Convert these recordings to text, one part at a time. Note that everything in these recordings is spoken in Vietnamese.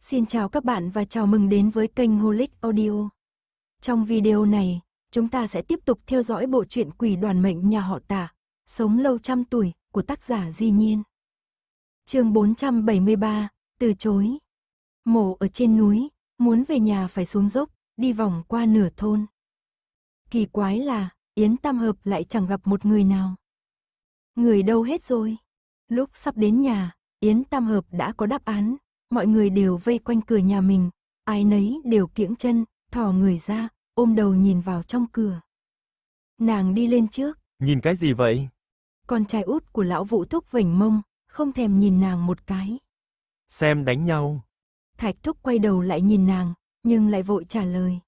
Xin chào các bạn và chào mừng đến với kênh Holic Audio. Trong video này, chúng ta sẽ tiếp tục theo dõi bộ truyện Quỷ đoàn mệnh nhà họ Tả, Sống lâu trăm tuổi của tác giả Di Nhiên. Chương 473: Từ chối. Mộ ở trên núi, muốn về nhà phải xuống dốc, đi vòng qua nửa thôn. Kỳ quái là, Yến Tam Hợp lại chẳng gặp một người nào. Người đâu hết rồi? Lúc sắp đến nhà, Yến Tam Hợp đã có đáp án, mọi người đều vây quanh cửa nhà mình, ai nấy đều kiễng chân, thò người ra, ôm đầu nhìn vào trong cửa. Nàng đi lên trước. Nhìn cái gì vậy? Con trai út của lão vũ thúc vểnh mông, không thèm nhìn nàng một cái. Xem đánh nhau. Thạch thúc quay đầu lại nhìn nàng, nhưng lại vội trả lời.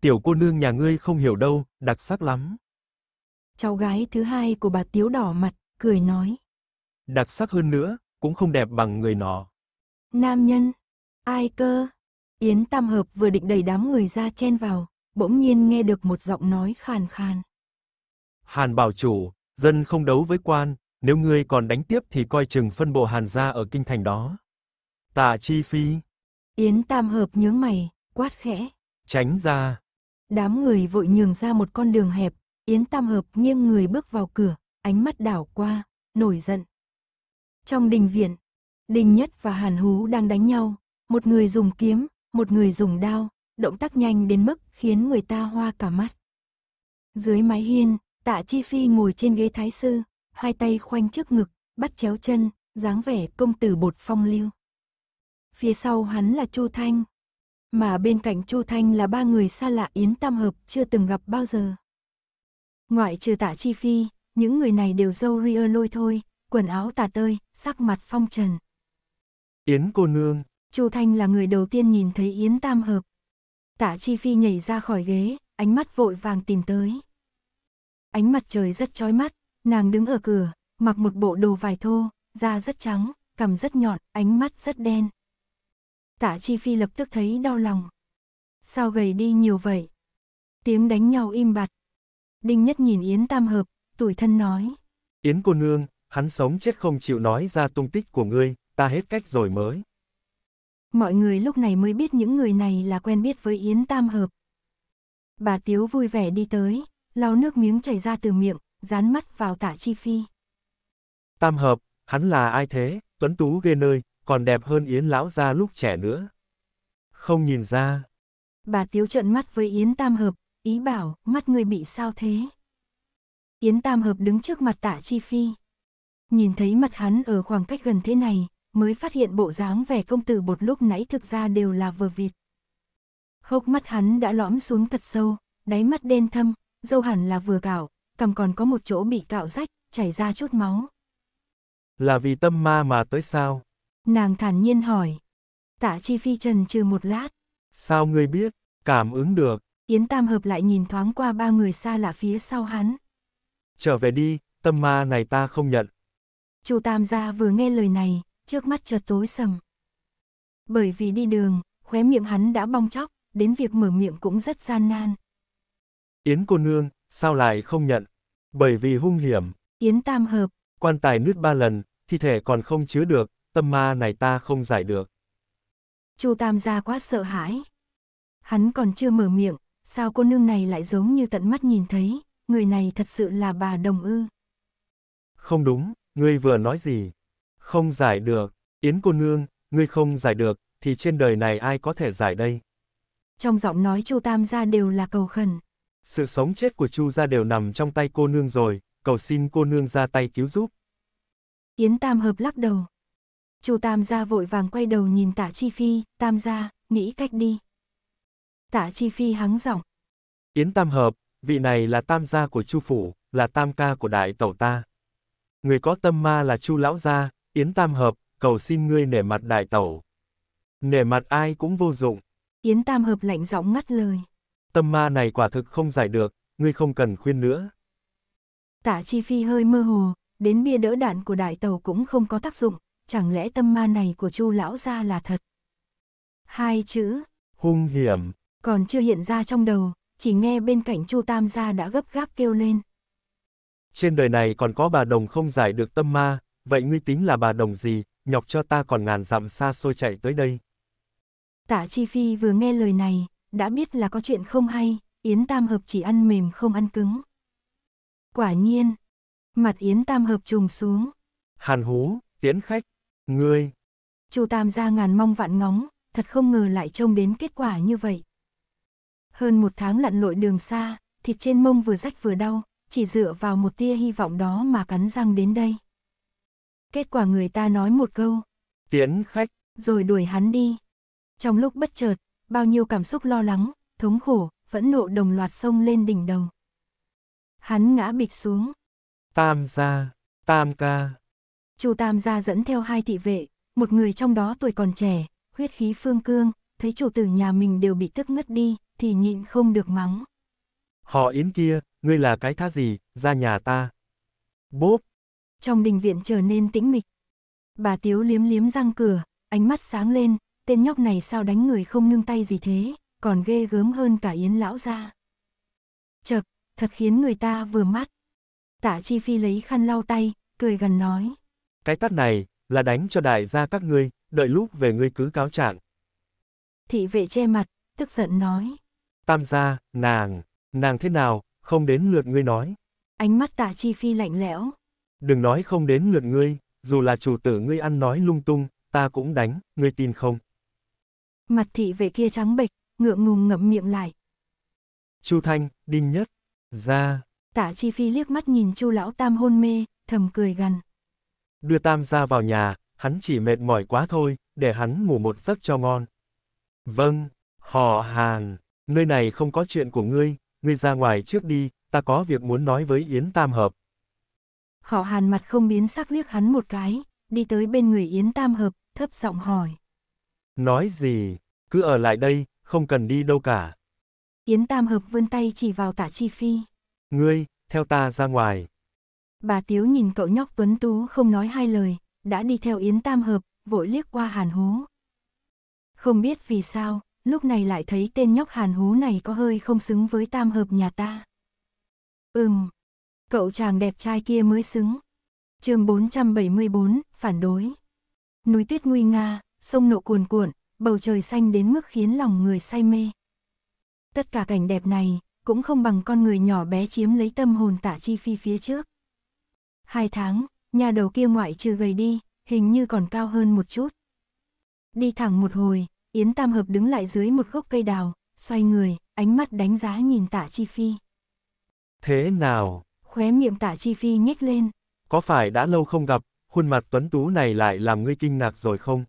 Tiểu cô nương nhà ngươi không hiểu đâu, đặc sắc lắm. Cháu gái thứ hai của bà Tiếu đỏ mặt, cười nói. Đặc sắc hơn nữa, cũng không đẹp bằng người nọ. Nam nhân? Ai cơ? Yến Tam Hợp vừa định đẩy đám người ra chen vào, bỗng nhiên nghe được một giọng nói khàn khàn. Hàn bảo chủ, dân không đấu với quan, nếu ngươi còn đánh tiếp thì coi chừng phân bộ Hàn gia ở kinh thành đó. Tạ Chi Phi. Yến Tam Hợp nhướng mày, quát khẽ. Tránh ra. Đám người vội nhường ra một con đường hẹp, Yến Tam Hợp nghiêng người bước vào cửa, ánh mắt đảo qua, nổi giận. Trong đình viện, Đinh Nhất và Hàn Hú đang đánh nhau, một người dùng kiếm, một người dùng đao, động tác nhanh đến mức khiến người ta hoa cả mắt. Dưới mái hiên, Tạ Chi Phi ngồi trên ghế thái sư, hai tay khoanh trước ngực, bắt chéo chân, dáng vẻ công tử bột phong lưu. Phía sau hắn là Chu Thanh, mà bên cạnh Chu Thanh là ba người xa lạ Yến Tam Hợp chưa từng gặp bao giờ. Ngoại trừ Tạ Chi Phi, những người này đều dâu ria lôi thôi, quần áo tả tơi, sắc mặt phong trần. Yến cô nương. Chu Thanh là người đầu tiên nhìn thấy Yến Tam Hợp. Tạ Chi Phi nhảy ra khỏi ghế, ánh mắt vội vàng tìm tới. Ánh mặt trời rất chói mắt, nàng đứng ở cửa, mặc một bộ đồ vải thô, da rất trắng, cằm rất nhọn, ánh mắt rất đen. Tạ Chi Phi lập tức thấy đau lòng. Sao gầy đi nhiều vậy? Tiếng đánh nhau im bặt. Đinh Nhất nhìn Yến Tam Hợp, tuổi thân nói. Yến cô nương, hắn sống chết không chịu nói ra tung tích của ngươi, ta hết cách rồi mới. Mọi người lúc này mới biết những người này là quen biết với Yến Tam Hợp. Bà Tiếu vui vẻ đi tới, lau nước miếng chảy ra từ miệng, dán mắt vào tạ Chi Phi. Tam Hợp, hắn là ai thế, tuấn tú ghê nơi, còn đẹp hơn Yến Lão ra lúc trẻ nữa. Không nhìn ra. Bà Tiếu trợn mắt với Yến Tam Hợp, ý bảo, mắt ngươi bị sao thế? Yến Tam Hợp đứng trước mặt tạ Chi Phi. Nhìn thấy mặt hắn ở khoảng cách gần thế này, mới phát hiện bộ dáng vẻ công tử bột lúc nãy thực ra đều là vờ vịt. Hốc mắt hắn đã lõm xuống thật sâu, đáy mắt đen thâm, dâu hẳn là vừa cạo, cầm còn có một chỗ bị cạo rách, chảy ra chút máu. Là vì tâm ma mà tới sao? Nàng thản nhiên hỏi. Tạ chi phi trần trừ một lát. Sao ngươi biết, cảm ứng được. Yến Tam hợp lại nhìn thoáng qua ba người xa lạ phía sau hắn. Trở về đi, tâm ma này ta không nhận. Chu Tam gia vừa nghe lời này, trước mắt chợt tối sầm. Bởi vì đi đường, khóe miệng hắn đã bong chóc, đến việc mở miệng cũng rất gian nan. Yến cô nương, sao lại không nhận? Bởi vì hung hiểm. Yến tam hợp. Quan tài nứt ba lần, thi thể còn không chứa được, tâm ma này ta không giải được. Chu tam gia quá sợ hãi. Hắn còn chưa mở miệng, sao cô nương này lại giống như tận mắt nhìn thấy, người này thật sự là bà đồng ư. Không đúng, ngươi vừa nói gì? Không giải được, Yến cô nương, ngươi không giải được, thì trên đời này ai có thể giải đây? Trong giọng nói Chu Tam gia đều là cầu khẩn. Sự sống chết của Chu gia đều nằm trong tay cô nương rồi, cầu xin cô nương ra tay cứu giúp. Yến Tam hợp lắc đầu. Chu Tam gia vội vàng quay đầu nhìn Tạ Chi Phi, "Tam gia, nghĩ cách đi." Tạ Chi Phi hắng giọng. "Yến Tam hợp, vị này là tam gia của Chu phủ, là tam ca của đại tẩu ta. Người có tâm ma là Chu lão gia, Yến Tam Hợp, cầu xin ngươi nể mặt đại tẩu. Nể mặt ai cũng vô dụng. Yến Tam Hợp lạnh giọng ngắt lời. Tâm ma này quả thực không giải được, ngươi không cần khuyên nữa. Tả Chi Phi hơi mơ hồ, đến bia đỡ đạn của đại tẩu cũng không có tác dụng, chẳng lẽ tâm ma này của Chu lão gia là thật? Hai chữ hung hiểm còn chưa hiện ra trong đầu, chỉ nghe bên cạnh Chu Tam gia đã gấp gáp kêu lên. Trên đời này còn có bà đồng không giải được tâm ma, vậy ngươi tính là bà đồng gì, nhọc cho ta còn ngàn dặm xa xôi chạy tới đây. Tạ Chi Phi vừa nghe lời này, đã biết là có chuyện không hay, Yến Tam Hợp chỉ ăn mềm không ăn cứng. Quả nhiên, mặt Yến Tam Hợp trùng xuống. Hàn hú, tiễn khách, ngươi. Chu Tam ra ngàn mong vạn ngóng, thật không ngờ lại trông đến kết quả như vậy. Hơn một tháng lặn lội đường xa, thịt trên mông vừa rách vừa đau, chỉ dựa vào một tia hy vọng đó mà cắn răng đến đây kết quả người ta nói một câu. Tiến khách. Rồi đuổi hắn đi. Trong lúc bất chợt, bao nhiêu cảm xúc lo lắng, thống khổ, phẫn nộ đồng loạt sông lên đỉnh đầu. Hắn ngã bịch xuống. Tam gia, tam ca. Chu Tam gia dẫn theo hai thị vệ, một người trong đó tuổi còn trẻ, huyết khí phương cương, thấy chủ tử nhà mình đều bị tức ngất đi, thì nhịn không được mắng. Họ yến kia, ngươi là cái thá gì, ra nhà ta. Bốp, trong đình viện trở nên tĩnh mịch. Bà Tiếu liếm liếm răng cửa, ánh mắt sáng lên, tên nhóc này sao đánh người không nương tay gì thế, còn ghê gớm hơn cả Yến lão ra. Chật, thật khiến người ta vừa mắt. Tạ Chi Phi lấy khăn lau tay, cười gần nói. Cái tát này, là đánh cho đại gia các ngươi, đợi lúc về ngươi cứ cáo trạng. Thị vệ che mặt, tức giận nói. Tam gia, nàng, nàng thế nào, không đến lượt ngươi nói. Ánh mắt tạ chi phi lạnh lẽo, đừng nói không đến lượt ngươi, dù là chủ tử ngươi ăn nói lung tung, ta cũng đánh, ngươi tin không? Mặt thị vệ kia trắng bệch, ngượng ngùng ngậm miệng lại. Chu Thanh, Đinh Nhất, ra. Tạ Chi Phi liếc mắt nhìn Chu lão tam hôn mê, thầm cười gằn. Đưa tam ra vào nhà, hắn chỉ mệt mỏi quá thôi, để hắn ngủ một giấc cho ngon. Vâng, họ Hàn, nơi này không có chuyện của ngươi, ngươi ra ngoài trước đi, ta có việc muốn nói với Yến Tam Hợp họ hàn mặt không biến sắc liếc hắn một cái, đi tới bên người Yến Tam Hợp, thấp giọng hỏi. Nói gì, cứ ở lại đây, không cần đi đâu cả. Yến Tam Hợp vươn tay chỉ vào tả chi phi. Ngươi, theo ta ra ngoài. Bà Tiếu nhìn cậu nhóc tuấn tú không nói hai lời, đã đi theo Yến Tam Hợp, vội liếc qua hàn hú. Không biết vì sao, lúc này lại thấy tên nhóc hàn hú này có hơi không xứng với Tam Hợp nhà ta. Ừm, cậu chàng đẹp trai kia mới xứng. chương 474, phản đối. Núi tuyết nguy nga, sông nộ cuồn cuộn, bầu trời xanh đến mức khiến lòng người say mê. Tất cả cảnh đẹp này, cũng không bằng con người nhỏ bé chiếm lấy tâm hồn tạ chi phi phía trước. Hai tháng, nhà đầu kia ngoại trừ gầy đi, hình như còn cao hơn một chút. Đi thẳng một hồi, Yến Tam Hợp đứng lại dưới một gốc cây đào, xoay người, ánh mắt đánh giá nhìn tạ chi phi. Thế nào? khóe miệng tả chi phi nhếch lên. Có phải đã lâu không gặp, khuôn mặt tuấn tú này lại làm ngươi kinh ngạc rồi không?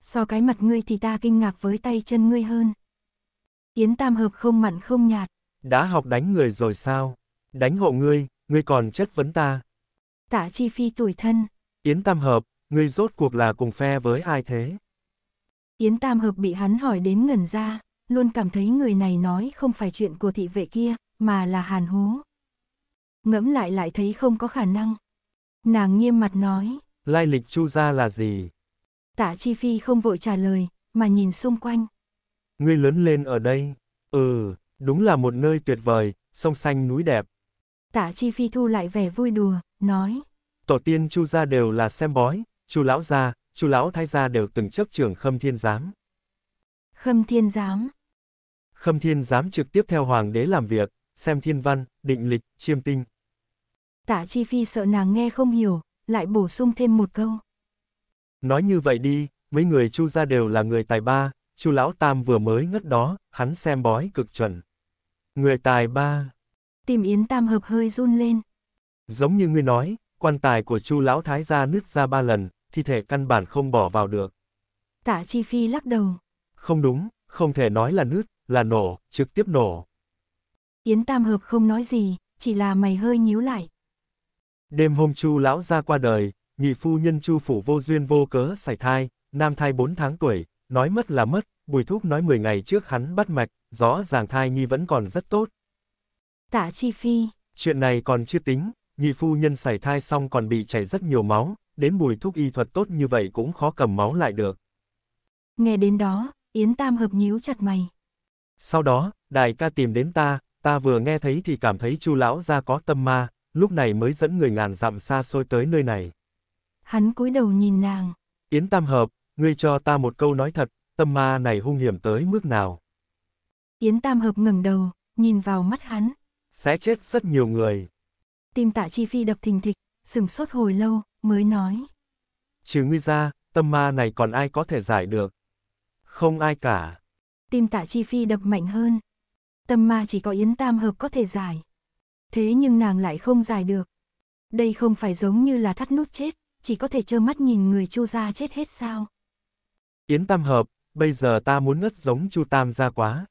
So cái mặt ngươi thì ta kinh ngạc với tay chân ngươi hơn. Yến Tam Hợp không mặn không nhạt. Đã học đánh người rồi sao? Đánh hộ ngươi, ngươi còn chất vấn ta. Tả Chi Phi tuổi thân. Yến Tam Hợp, ngươi rốt cuộc là cùng phe với ai thế? Yến Tam Hợp bị hắn hỏi đến ngẩn ra, luôn cảm thấy người này nói không phải chuyện của thị vệ kia, mà là hàn Hú ngẫm lại lại thấy không có khả năng. Nàng nghiêm mặt nói. Lai lịch Chu gia là gì? Tạ Chi Phi không vội trả lời, mà nhìn xung quanh. Ngươi lớn lên ở đây. Ừ, đúng là một nơi tuyệt vời, sông xanh núi đẹp. Tạ Chi Phi thu lại vẻ vui đùa, nói. Tổ tiên Chu gia đều là xem bói, Chu lão gia, Chu lão thái gia đều từng chấp trưởng Khâm Thiên giám. Khâm Thiên giám. Khâm Thiên giám trực tiếp theo hoàng đế làm việc, xem thiên văn, định lịch, chiêm tinh, Tạ Chi Phi sợ nàng nghe không hiểu, lại bổ sung thêm một câu. Nói như vậy đi, mấy người Chu gia đều là người tài ba, Chu lão tam vừa mới ngất đó, hắn xem bói cực chuẩn. Người tài ba. Tìm Yến Tam hợp hơi run lên. Giống như ngươi nói, quan tài của Chu lão thái gia nứt ra ba lần, thi thể căn bản không bỏ vào được. Tạ Chi Phi lắc đầu. Không đúng, không thể nói là nứt, là nổ, trực tiếp nổ. Yến Tam Hợp không nói gì, chỉ là mày hơi nhíu lại, Đêm hôm Chu lão gia qua đời, nhị phu nhân Chu phủ vô duyên vô cớ sảy thai, nam thai 4 tháng tuổi, nói mất là mất, Bùi Thúc nói 10 ngày trước hắn bắt mạch, rõ ràng thai nhi vẫn còn rất tốt. Tạ Chi Phi. Chuyện này còn chưa tính, nhị phu nhân sảy thai xong còn bị chảy rất nhiều máu, đến Bùi Thúc y thuật tốt như vậy cũng khó cầm máu lại được. Nghe đến đó, Yến Tam hợp nhíu chặt mày. Sau đó, đại ca tìm đến ta, ta vừa nghe thấy thì cảm thấy Chu lão gia có tâm ma, lúc này mới dẫn người ngàn dặm xa xôi tới nơi này. Hắn cúi đầu nhìn nàng. Yến Tam Hợp, ngươi cho ta một câu nói thật, tâm ma này hung hiểm tới mức nào? Yến Tam Hợp ngẩng đầu, nhìn vào mắt hắn. Sẽ chết rất nhiều người. Tim tạ chi phi đập thình thịch, sừng sốt hồi lâu, mới nói. Trừ ngươi ra, tâm ma này còn ai có thể giải được? Không ai cả. Tim tạ chi phi đập mạnh hơn. Tâm ma chỉ có Yến Tam Hợp có thể giải thế nhưng nàng lại không giải được. Đây không phải giống như là thắt nút chết, chỉ có thể trơ mắt nhìn người Chu gia chết hết sao? Yến Tam Hợp, bây giờ ta muốn ngất giống Chu Tam gia quá.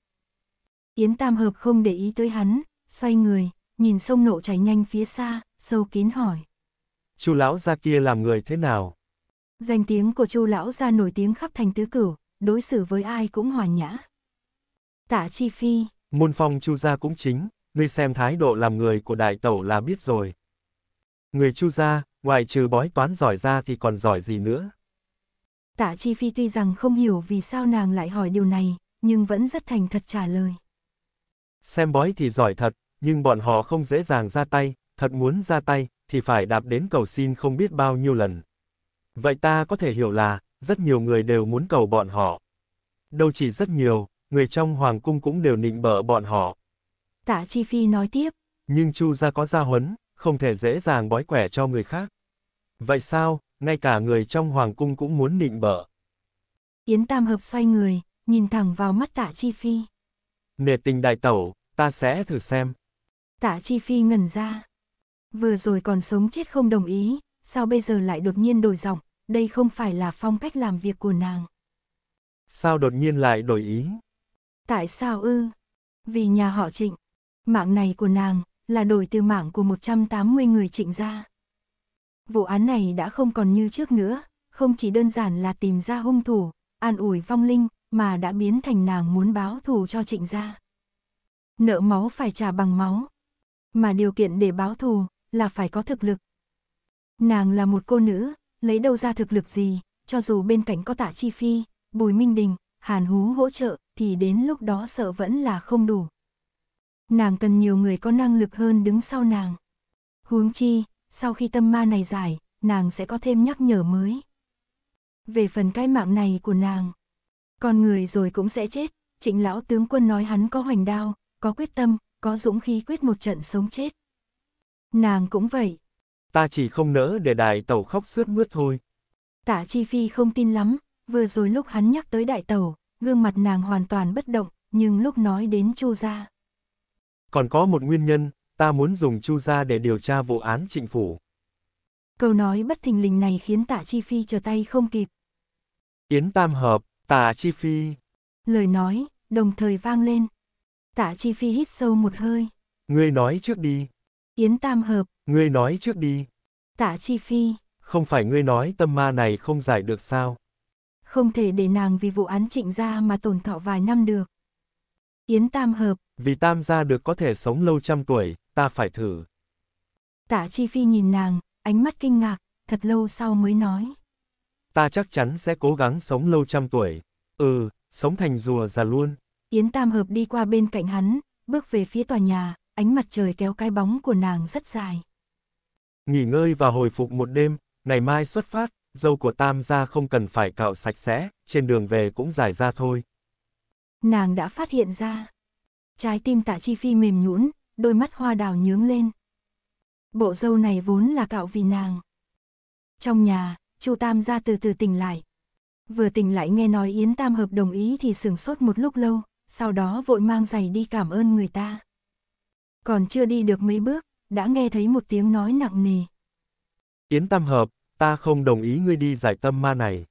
Yến Tam Hợp không để ý tới hắn, xoay người, nhìn sông nộ chảy nhanh phía xa, sâu kín hỏi. Chu lão gia kia làm người thế nào? Danh tiếng của Chu lão gia nổi tiếng khắp thành tứ cửu, đối xử với ai cũng hòa nhã. Tạ Chi Phi, môn phong Chu gia cũng chính, ngươi xem thái độ làm người của đại tẩu là biết rồi. Người chu gia, ngoại trừ bói toán giỏi ra thì còn giỏi gì nữa. Tạ Chi Phi tuy rằng không hiểu vì sao nàng lại hỏi điều này, nhưng vẫn rất thành thật trả lời. Xem bói thì giỏi thật, nhưng bọn họ không dễ dàng ra tay, thật muốn ra tay, thì phải đạp đến cầu xin không biết bao nhiêu lần. Vậy ta có thể hiểu là, rất nhiều người đều muốn cầu bọn họ. Đâu chỉ rất nhiều, người trong hoàng cung cũng đều nịnh bợ bọn họ, Tạ Chi Phi nói tiếp. Nhưng Chu gia có gia huấn, không thể dễ dàng bói quẻ cho người khác. Vậy sao, ngay cả người trong hoàng cung cũng muốn nịnh bợ. Yến Tam Hợp xoay người, nhìn thẳng vào mắt Tạ Chi Phi. Nề tình đại tẩu, ta sẽ thử xem. Tạ Chi Phi ngẩn ra. Vừa rồi còn sống chết không đồng ý, sao bây giờ lại đột nhiên đổi giọng, đây không phải là phong cách làm việc của nàng. Sao đột nhiên lại đổi ý? Tại sao ư? Vì nhà họ trịnh, Mạng này của nàng là đổi từ mạng của 180 người trịnh gia. Vụ án này đã không còn như trước nữa, không chỉ đơn giản là tìm ra hung thủ, an ủi vong linh, mà đã biến thành nàng muốn báo thù cho trịnh gia. Nợ máu phải trả bằng máu, mà điều kiện để báo thù là phải có thực lực. Nàng là một cô nữ, lấy đâu ra thực lực gì, cho dù bên cạnh có tạ chi phi, bùi minh đình, hàn hú hỗ trợ, thì đến lúc đó sợ vẫn là không đủ nàng cần nhiều người có năng lực hơn đứng sau nàng. Huống chi, sau khi tâm ma này giải, nàng sẽ có thêm nhắc nhở mới. Về phần cái mạng này của nàng, con người rồi cũng sẽ chết, trịnh lão tướng quân nói hắn có hoành đao, có quyết tâm, có dũng khí quyết một trận sống chết. Nàng cũng vậy. Ta chỉ không nỡ để đại tẩu khóc sướt mướt thôi. Tạ Chi Phi không tin lắm, vừa rồi lúc hắn nhắc tới đại tẩu, gương mặt nàng hoàn toàn bất động, nhưng lúc nói đến chu gia còn có một nguyên nhân, ta muốn dùng Chu gia để điều tra vụ án trịnh phủ. Câu nói bất thình lình này khiến tạ Chi Phi trở tay không kịp. Yến Tam Hợp, tạ Chi Phi. Lời nói, đồng thời vang lên. Tạ Chi Phi hít sâu một hơi. Ngươi nói trước đi. Yến Tam Hợp. Ngươi nói trước đi. Tạ Chi Phi. Không phải ngươi nói tâm ma này không giải được sao? Không thể để nàng vì vụ án trịnh gia mà tổn thọ vài năm được. Yến tam hợp. Vì tam gia được có thể sống lâu trăm tuổi, ta phải thử. Tạ Chi Phi nhìn nàng, ánh mắt kinh ngạc, thật lâu sau mới nói. Ta chắc chắn sẽ cố gắng sống lâu trăm tuổi. Ừ, sống thành rùa già luôn. Yến Tam Hợp đi qua bên cạnh hắn, bước về phía tòa nhà, ánh mặt trời kéo cái bóng của nàng rất dài. Nghỉ ngơi và hồi phục một đêm, ngày mai xuất phát, dâu của Tam gia không cần phải cạo sạch sẽ, trên đường về cũng dài ra thôi nàng đã phát hiện ra. Trái tim tạ chi phi mềm nhũn, đôi mắt hoa đào nhướng lên. Bộ dâu này vốn là cạo vì nàng. Trong nhà, Chu Tam ra từ từ tỉnh lại. Vừa tỉnh lại nghe nói Yến Tam hợp đồng ý thì sửng sốt một lúc lâu, sau đó vội mang giày đi cảm ơn người ta. Còn chưa đi được mấy bước, đã nghe thấy một tiếng nói nặng nề. Yến Tam hợp, ta không đồng ý ngươi đi giải tâm ma này.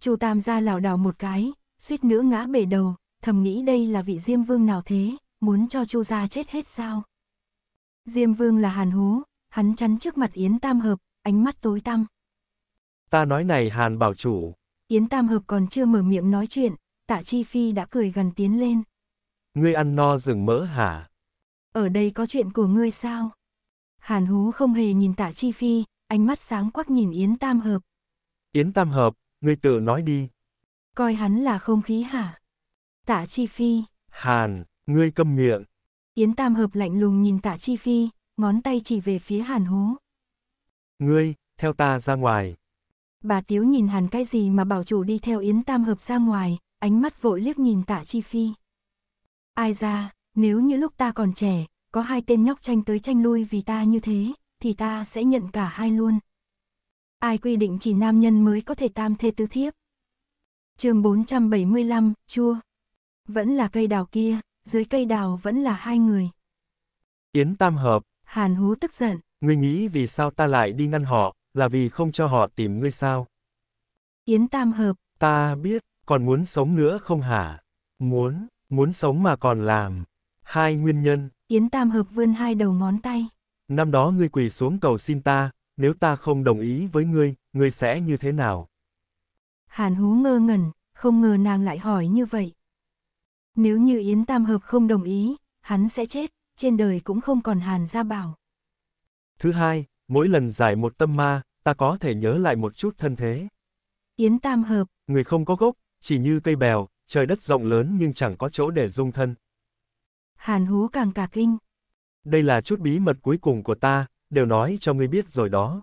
Chu Tam ra lảo đảo một cái, suýt nữa ngã bể đầu, thầm nghĩ đây là vị Diêm Vương nào thế, muốn cho Chu gia chết hết sao? Diêm Vương là Hàn Hú, hắn chắn trước mặt Yến Tam Hợp, ánh mắt tối tăm. Ta nói này Hàn bảo chủ. Yến Tam Hợp còn chưa mở miệng nói chuyện, Tạ Chi Phi đã cười gần tiến lên. Ngươi ăn no rừng mỡ hả? Ở đây có chuyện của ngươi sao? Hàn Hú không hề nhìn Tạ Chi Phi, ánh mắt sáng quắc nhìn Yến Tam Hợp. Yến Tam Hợp, ngươi tự nói đi. Coi hắn là không khí hả? Tả Chi Phi. Hàn, ngươi câm miệng. Yến Tam Hợp lạnh lùng nhìn Tả Chi Phi, ngón tay chỉ về phía Hàn Hú. Ngươi, theo ta ra ngoài. Bà Tiếu nhìn Hàn cái gì mà bảo chủ đi theo Yến Tam Hợp ra ngoài, ánh mắt vội liếc nhìn Tả Chi Phi. Ai ra, nếu như lúc ta còn trẻ, có hai tên nhóc tranh tới tranh lui vì ta như thế, thì ta sẽ nhận cả hai luôn. Ai quy định chỉ nam nhân mới có thể tam thê tứ thiếp? chương 475, chua. Vẫn là cây đào kia, dưới cây đào vẫn là hai người. Yến Tam Hợp. Hàn Hú tức giận. Ngươi nghĩ vì sao ta lại đi ngăn họ, là vì không cho họ tìm ngươi sao? Yến Tam Hợp. Ta biết, còn muốn sống nữa không hả? Muốn, muốn sống mà còn làm. Hai nguyên nhân. Yến Tam Hợp vươn hai đầu ngón tay. Năm đó ngươi quỳ xuống cầu xin ta, nếu ta không đồng ý với ngươi, ngươi sẽ như thế nào? Hàn hú ngơ ngẩn, không ngờ nàng lại hỏi như vậy. Nếu như Yến Tam Hợp không đồng ý, hắn sẽ chết, trên đời cũng không còn Hàn Gia Bảo. Thứ hai, mỗi lần giải một tâm ma, ta có thể nhớ lại một chút thân thế. Yến Tam Hợp. Người không có gốc, chỉ như cây bèo, trời đất rộng lớn nhưng chẳng có chỗ để dung thân. Hàn hú càng cả kinh. Đây là chút bí mật cuối cùng của ta, đều nói cho ngươi biết rồi đó.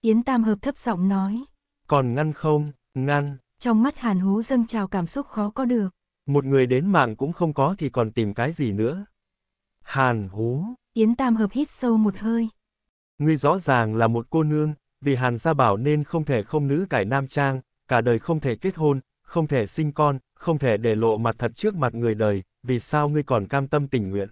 Yến Tam Hợp thấp giọng nói. Còn ngăn không? Ngăn. Trong mắt Hàn Hú dâng trào cảm xúc khó có được. Một người đến mạng cũng không có thì còn tìm cái gì nữa. Hàn Hú. Yến Tam Hợp hít sâu một hơi. Ngươi rõ ràng là một cô nương, vì Hàn gia bảo nên không thể không nữ cải nam trang, cả đời không thể kết hôn, không thể sinh con, không thể để lộ mặt thật trước mặt người đời, vì sao ngươi còn cam tâm tình nguyện?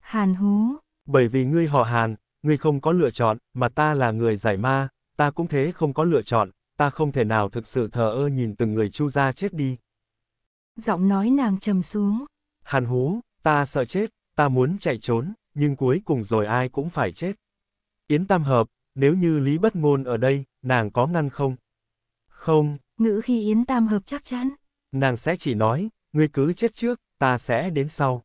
Hàn Hú. Bởi vì ngươi họ Hàn, ngươi không có lựa chọn, mà ta là người giải ma, ta cũng thế không có lựa chọn, ta không thể nào thực sự thờ ơ nhìn từng người chu ra chết đi. Giọng nói nàng trầm xuống. Hàn hú, ta sợ chết, ta muốn chạy trốn, nhưng cuối cùng rồi ai cũng phải chết. Yến Tam Hợp, nếu như Lý Bất Ngôn ở đây, nàng có ngăn không? Không. Ngữ khi Yến Tam Hợp chắc chắn. Nàng sẽ chỉ nói, ngươi cứ chết trước, ta sẽ đến sau.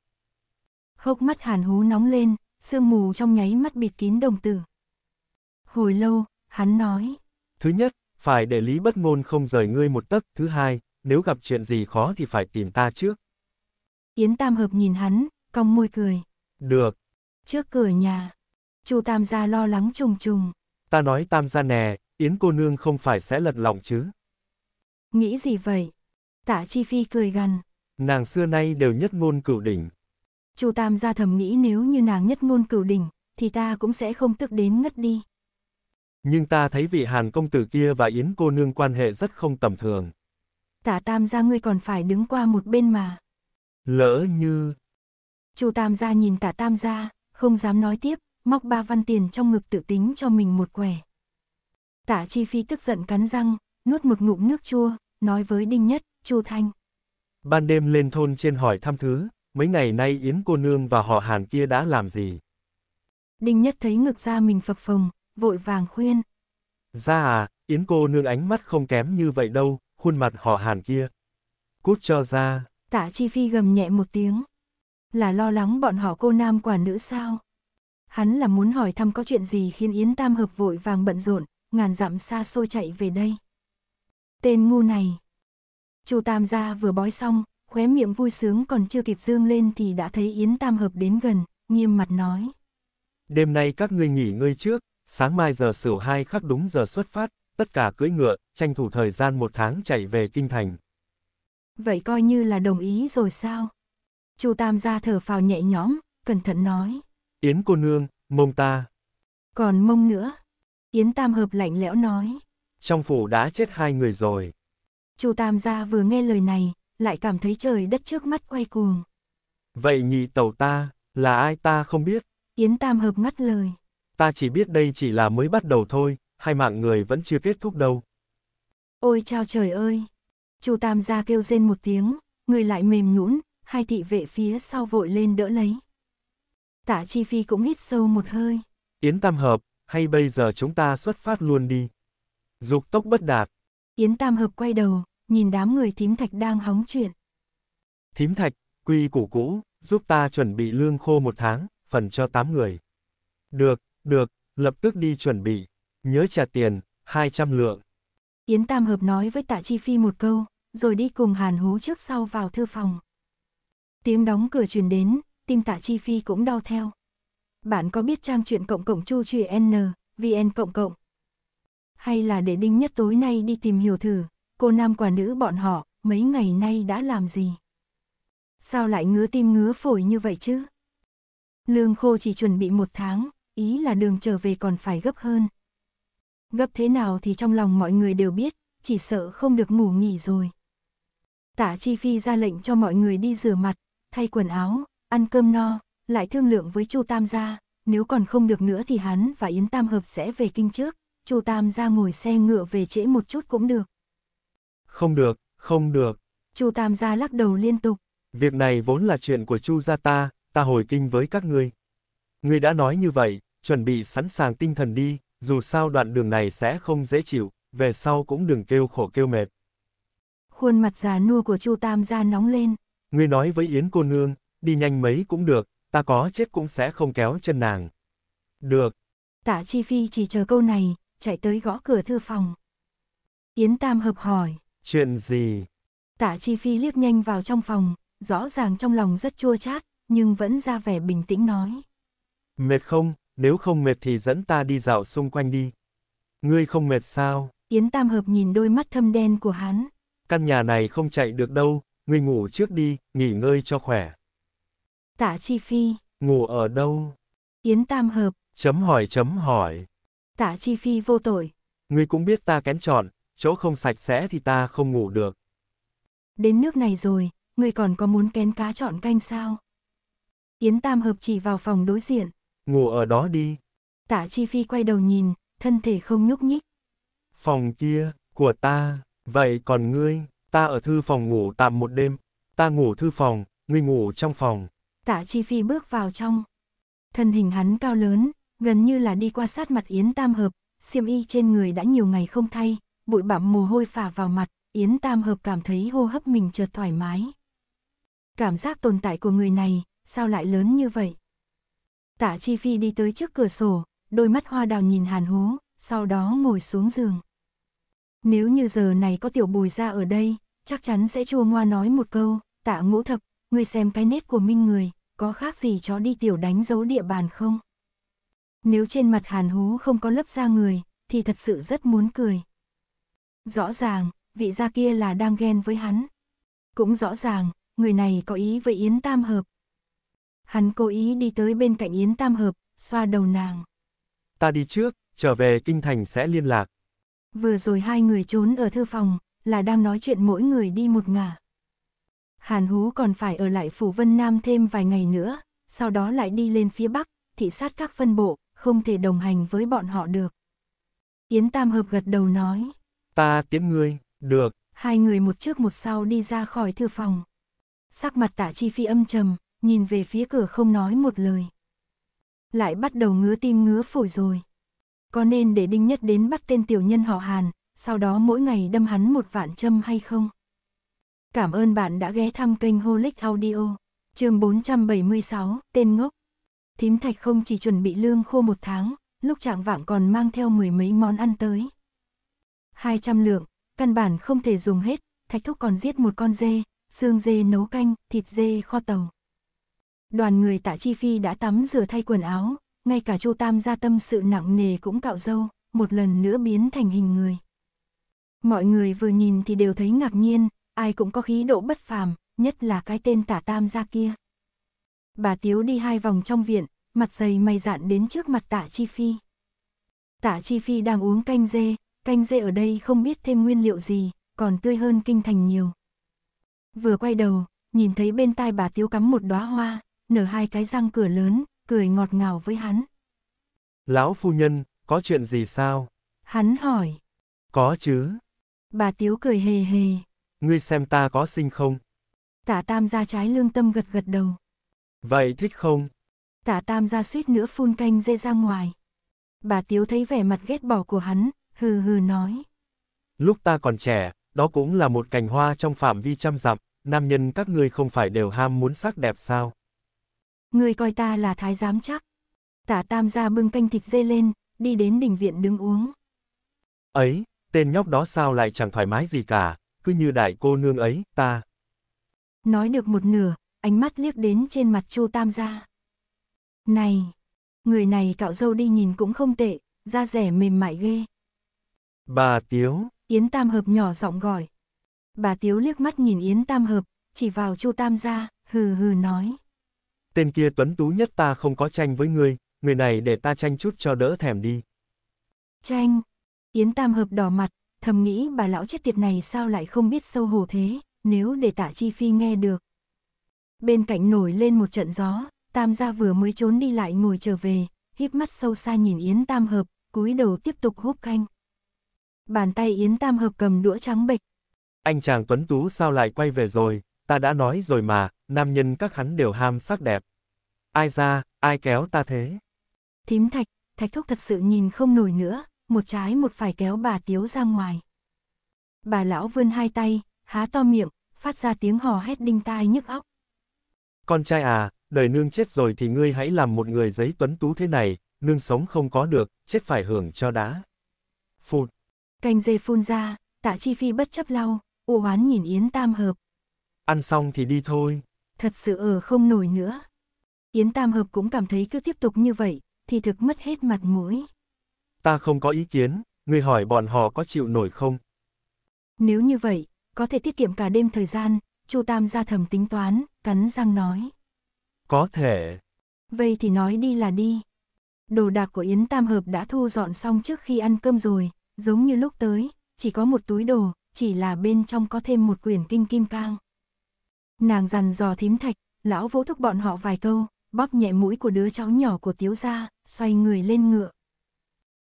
Hốc mắt Hàn Hú nóng lên, sương mù trong nháy mắt bịt kín đồng tử. Hồi lâu, hắn nói. Thứ nhất, phải để lý bất ngôn không rời ngươi một tấc, thứ hai, nếu gặp chuyện gì khó thì phải tìm ta trước. Yến Tam Hợp nhìn hắn, cong môi cười. Được. Trước cửa nhà, chu Tam gia lo lắng trùng trùng. Ta nói Tam gia nè, Yến cô nương không phải sẽ lật lòng chứ. Nghĩ gì vậy? Tạ Chi Phi cười gằn. Nàng xưa nay đều nhất ngôn cửu đỉnh. chu Tam gia thầm nghĩ nếu như nàng nhất ngôn cửu đỉnh, thì ta cũng sẽ không tức đến ngất đi. Nhưng ta thấy vị Hàn công tử kia và Yến cô nương quan hệ rất không tầm thường. Tả tam gia ngươi còn phải đứng qua một bên mà. Lỡ như... Chu tam gia nhìn tả tam gia, không dám nói tiếp, móc ba văn tiền trong ngực tự tính cho mình một quẻ. Tả chi phi tức giận cắn răng, nuốt một ngụm nước chua, nói với Đinh Nhất, Chu Thanh. Ban đêm lên thôn trên hỏi thăm thứ, mấy ngày nay Yến cô nương và họ Hàn kia đã làm gì? Đinh Nhất thấy ngực ra mình phập phồng, vội vàng khuyên. Ra dạ à, Yến cô nương ánh mắt không kém như vậy đâu, khuôn mặt họ hàn kia. Cút cho ra. Tạ Chi Phi gầm nhẹ một tiếng. Là lo lắng bọn họ cô nam quả nữ sao? Hắn là muốn hỏi thăm có chuyện gì khiến Yến Tam Hợp vội vàng bận rộn, ngàn dặm xa xôi chạy về đây. Tên ngu này. Chu Tam gia vừa bói xong, khóe miệng vui sướng còn chưa kịp dương lên thì đã thấy Yến Tam Hợp đến gần, nghiêm mặt nói. Đêm nay các ngươi nghỉ ngơi trước, Sáng mai giờ sửu hai khắc đúng giờ xuất phát, tất cả cưỡi ngựa, tranh thủ thời gian một tháng chạy về kinh thành. Vậy coi như là đồng ý rồi sao? Chu Tam gia thở phào nhẹ nhõm, cẩn thận nói. Yến cô nương, mông ta. Còn mông nữa. Yến Tam hợp lạnh lẽo nói. Trong phủ đã chết hai người rồi. Chu Tam gia vừa nghe lời này, lại cảm thấy trời đất trước mắt quay cuồng. Vậy nhị tẩu ta, là ai ta không biết? Yến Tam hợp ngắt lời ta chỉ biết đây chỉ là mới bắt đầu thôi, hai mạng người vẫn chưa kết thúc đâu. Ôi chao trời ơi! Chu Tam gia kêu rên một tiếng, người lại mềm nhũn, hai thị vệ phía sau vội lên đỡ lấy. Tả Chi Phi cũng hít sâu một hơi. Yến Tam Hợp, hay bây giờ chúng ta xuất phát luôn đi. Dục tốc bất đạt. Yến Tam Hợp quay đầu, nhìn đám người thím thạch đang hóng chuyện. Thím thạch, quy củ cũ, giúp ta chuẩn bị lương khô một tháng, phần cho tám người. Được, được, lập tức đi chuẩn bị. Nhớ trả tiền, 200 lượng. Yến Tam Hợp nói với Tạ Chi Phi một câu, rồi đi cùng Hàn Hú trước sau vào thư phòng. Tiếng đóng cửa truyền đến, tim Tạ Chi Phi cũng đau theo. Bạn có biết trang truyện cộng cộng chu truyện N, VN cộng cộng? Hay là để Đinh Nhất tối nay đi tìm hiểu thử, cô nam quả nữ bọn họ, mấy ngày nay đã làm gì? Sao lại ngứa tim ngứa phổi như vậy chứ? Lương khô chỉ chuẩn bị một tháng, ý là đường trở về còn phải gấp hơn. Gấp thế nào thì trong lòng mọi người đều biết, chỉ sợ không được ngủ nghỉ rồi. Tả Chi Phi ra lệnh cho mọi người đi rửa mặt, thay quần áo, ăn cơm no, lại thương lượng với Chu Tam gia, nếu còn không được nữa thì hắn và Yến Tam hợp sẽ về kinh trước, Chu Tam gia ngồi xe ngựa về trễ một chút cũng được. Không được, không được. Chu Tam gia lắc đầu liên tục. Việc này vốn là chuyện của Chu gia ta, ta hồi kinh với các ngươi. Ngươi đã nói như vậy, chuẩn bị sẵn sàng tinh thần đi, dù sao đoạn đường này sẽ không dễ chịu, về sau cũng đừng kêu khổ kêu mệt. Khuôn mặt già nua của Chu Tam gia nóng lên. Ngươi nói với Yến cô nương, đi nhanh mấy cũng được, ta có chết cũng sẽ không kéo chân nàng. Được. Tạ Chi Phi chỉ chờ câu này, chạy tới gõ cửa thư phòng. Yến Tam hợp hỏi. Chuyện gì? Tạ Chi Phi liếc nhanh vào trong phòng, rõ ràng trong lòng rất chua chát, nhưng vẫn ra vẻ bình tĩnh nói. Mệt không, nếu không mệt thì dẫn ta đi dạo xung quanh đi. Ngươi không mệt sao? Yến Tam Hợp nhìn đôi mắt thâm đen của hắn. Căn nhà này không chạy được đâu, ngươi ngủ trước đi, nghỉ ngơi cho khỏe. Tạ Chi Phi. Ngủ ở đâu? Yến Tam Hợp. Chấm hỏi chấm hỏi. Tạ Chi Phi vô tội. Ngươi cũng biết ta kén chọn, chỗ không sạch sẽ thì ta không ngủ được. Đến nước này rồi, ngươi còn có muốn kén cá chọn canh sao? Yến Tam Hợp chỉ vào phòng đối diện ngủ ở đó đi. Tạ Chi Phi quay đầu nhìn, thân thể không nhúc nhích. Phòng kia, của ta, vậy còn ngươi, ta ở thư phòng ngủ tạm một đêm, ta ngủ thư phòng, ngươi ngủ trong phòng. Tạ Chi Phi bước vào trong. Thân hình hắn cao lớn, gần như là đi qua sát mặt Yến Tam Hợp, xiêm y trên người đã nhiều ngày không thay, bụi bặm mồ hôi phả vào mặt, Yến Tam Hợp cảm thấy hô hấp mình chợt thoải mái. Cảm giác tồn tại của người này, sao lại lớn như vậy? Tạ Chi Phi đi tới trước cửa sổ, đôi mắt hoa đào nhìn Hàn Hú, sau đó ngồi xuống giường. Nếu như giờ này có tiểu bùi ra ở đây, chắc chắn sẽ chua ngoa nói một câu, tạ ngũ thập, ngươi xem cái nết của minh người, có khác gì chó đi tiểu đánh dấu địa bàn không? Nếu trên mặt Hàn Hú không có lớp da người, thì thật sự rất muốn cười. Rõ ràng, vị gia kia là đang ghen với hắn. Cũng rõ ràng, người này có ý với Yến Tam Hợp, hắn cố ý đi tới bên cạnh Yến Tam Hợp, xoa đầu nàng. Ta đi trước, trở về kinh thành sẽ liên lạc. Vừa rồi hai người trốn ở thư phòng, là đang nói chuyện mỗi người đi một ngả. Hàn Hú còn phải ở lại Phủ Vân Nam thêm vài ngày nữa, sau đó lại đi lên phía Bắc, thị sát các phân bộ, không thể đồng hành với bọn họ được. Yến Tam Hợp gật đầu nói. Ta tiến ngươi, được. Hai người một trước một sau đi ra khỏi thư phòng. Sắc mặt tả chi phi âm trầm, nhìn về phía cửa không nói một lời. Lại bắt đầu ngứa tim ngứa phổi rồi. Có nên để Đinh Nhất đến bắt tên tiểu nhân họ Hàn, sau đó mỗi ngày đâm hắn một vạn châm hay không? Cảm ơn bạn đã ghé thăm kênh Holic Audio, chương 476, tên ngốc. Thím Thạch không chỉ chuẩn bị lương khô một tháng, lúc trạng vạng còn mang theo mười mấy món ăn tới. 200 lượng, căn bản không thể dùng hết, Thạch Thúc còn giết một con dê, xương dê nấu canh, thịt dê kho tàu. Đoàn người tạ Chi Phi đã tắm rửa thay quần áo, ngay cả Chu Tam gia tâm sự nặng nề cũng cạo râu, một lần nữa biến thành hình người. Mọi người vừa nhìn thì đều thấy ngạc nhiên, ai cũng có khí độ bất phàm, nhất là cái tên tả tam gia kia. Bà Tiếu đi hai vòng trong viện, mặt dày mày dạn đến trước mặt tạ Chi Phi. Tạ Chi Phi đang uống canh dê, canh dê ở đây không biết thêm nguyên liệu gì, còn tươi hơn kinh thành nhiều. Vừa quay đầu, nhìn thấy bên tai bà Tiếu cắm một đóa hoa, nở hai cái răng cửa lớn, cười ngọt ngào với hắn. Lão phu nhân, có chuyện gì sao? Hắn hỏi. Có chứ. Bà Tiếu cười hề hề. Ngươi xem ta có sinh không? Tả tam ra trái lương tâm gật gật đầu. Vậy thích không? Tả tam ra suýt nữa phun canh dê ra ngoài. Bà Tiếu thấy vẻ mặt ghét bỏ của hắn, hừ hừ nói. Lúc ta còn trẻ, đó cũng là một cành hoa trong phạm vi trăm dặm, nam nhân các ngươi không phải đều ham muốn sắc đẹp sao? ngươi coi ta là thái giám chắc. Tả tam gia bưng canh thịt dê lên, đi đến đình viện đứng uống. Ấy, tên nhóc đó sao lại chẳng thoải mái gì cả, cứ như đại cô nương ấy, ta. Nói được một nửa, ánh mắt liếc đến trên mặt chu tam gia. Này, người này cạo dâu đi nhìn cũng không tệ, da rẻ mềm mại ghê. Bà Tiếu. Yến Tam Hợp nhỏ giọng gọi. Bà Tiếu liếc mắt nhìn Yến Tam Hợp, chỉ vào chu Tam gia, hừ hừ nói tên kia tuấn tú nhất ta không có tranh với ngươi, người này để ta tranh chút cho đỡ thèm đi. Tranh, Yến Tam Hợp đỏ mặt, thầm nghĩ bà lão chết tiệt này sao lại không biết sâu hổ thế, nếu để tạ Chi Phi nghe được. Bên cạnh nổi lên một trận gió, Tam gia vừa mới trốn đi lại ngồi trở về, híp mắt sâu xa nhìn Yến Tam Hợp, cúi đầu tiếp tục húp canh. Bàn tay Yến Tam Hợp cầm đũa trắng bệch. Anh chàng Tuấn Tú sao lại quay về rồi, ta đã nói rồi mà, nam nhân các hắn đều ham sắc đẹp. Ai ra, ai kéo ta thế? Thím thạch, thạch thúc thật sự nhìn không nổi nữa, một trái một phải kéo bà tiếu ra ngoài. Bà lão vươn hai tay, há to miệng, phát ra tiếng hò hét đinh tai nhức óc. Con trai à, đời nương chết rồi thì ngươi hãy làm một người giấy tuấn tú thế này, nương sống không có được, chết phải hưởng cho đã. Phụt. Canh dê phun ra, tạ chi phi bất chấp lau, u oán nhìn Yến Tam Hợp, ăn xong thì đi thôi. Thật sự ở không nổi nữa. Yến Tam Hợp cũng cảm thấy cứ tiếp tục như vậy, thì thực mất hết mặt mũi. Ta không có ý kiến, người hỏi bọn họ có chịu nổi không? Nếu như vậy, có thể tiết kiệm cả đêm thời gian, Chu Tam ra thầm tính toán, cắn răng nói. Có thể. Vậy thì nói đi là đi. Đồ đạc của Yến Tam Hợp đã thu dọn xong trước khi ăn cơm rồi, giống như lúc tới, chỉ có một túi đồ, chỉ là bên trong có thêm một quyển kinh kim cang. Nàng dằn dò thím thạch, lão vỗ thúc bọn họ vài câu, bóp nhẹ mũi của đứa cháu nhỏ của tiếu gia, xoay người lên ngựa.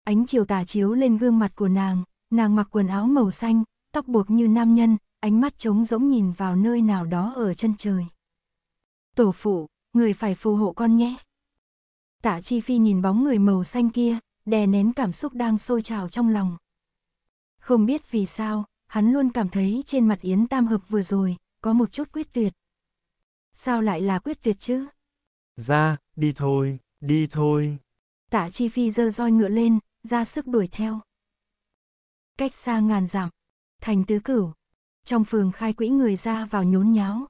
Ánh chiều tà chiếu lên gương mặt của nàng, nàng mặc quần áo màu xanh, tóc buộc như nam nhân, ánh mắt trống rỗng nhìn vào nơi nào đó ở chân trời. Tổ phụ, người phải phù hộ con nhé. Tạ Chi Phi nhìn bóng người màu xanh kia, đè nén cảm xúc đang sôi trào trong lòng. Không biết vì sao, hắn luôn cảm thấy trên mặt Yến Tam Hợp vừa rồi, có một chút quyết tuyệt. Sao lại là quyết tuyệt chứ? Ra, đi thôi, đi thôi. Tạ Chi Phi dơ roi ngựa lên, ra sức đuổi theo. Cách xa ngàn dặm, thành tứ cửu. Trong phường khai quỹ người ra vào nhốn nháo.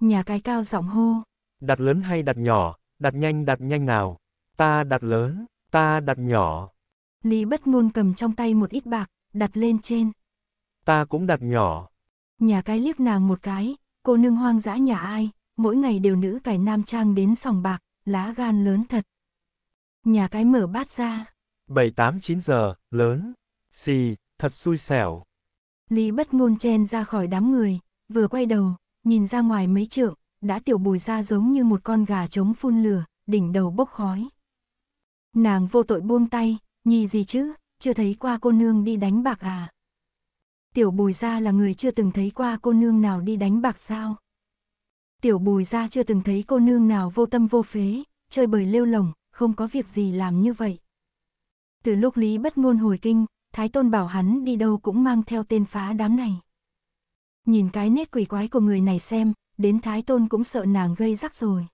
Nhà cái cao giọng hô. Đặt lớn hay đặt nhỏ, đặt nhanh đặt nhanh nào. Ta đặt lớn, ta đặt nhỏ. Lý bất ngôn cầm trong tay một ít bạc, đặt lên trên. Ta cũng đặt nhỏ. Nhà cái liếc nàng một cái, cô nương hoang dã nhà ai, mỗi ngày đều nữ cải nam trang đến sòng bạc, lá gan lớn thật. Nhà cái mở bát ra. bảy tám chín giờ, lớn. Xì, thật xui xẻo. Lý bất ngôn chen ra khỏi đám người, vừa quay đầu, nhìn ra ngoài mấy trượng, đã tiểu bùi ra giống như một con gà trống phun lửa, đỉnh đầu bốc khói. Nàng vô tội buông tay, nhì gì chứ, chưa thấy qua cô nương đi đánh bạc à tiểu bùi gia là người chưa từng thấy qua cô nương nào đi đánh bạc sao. Tiểu bùi gia chưa từng thấy cô nương nào vô tâm vô phế, chơi bời lêu lồng, không có việc gì làm như vậy. Từ lúc Lý bất ngôn hồi kinh, Thái Tôn bảo hắn đi đâu cũng mang theo tên phá đám này. Nhìn cái nét quỷ quái của người này xem, đến Thái Tôn cũng sợ nàng gây rắc rồi.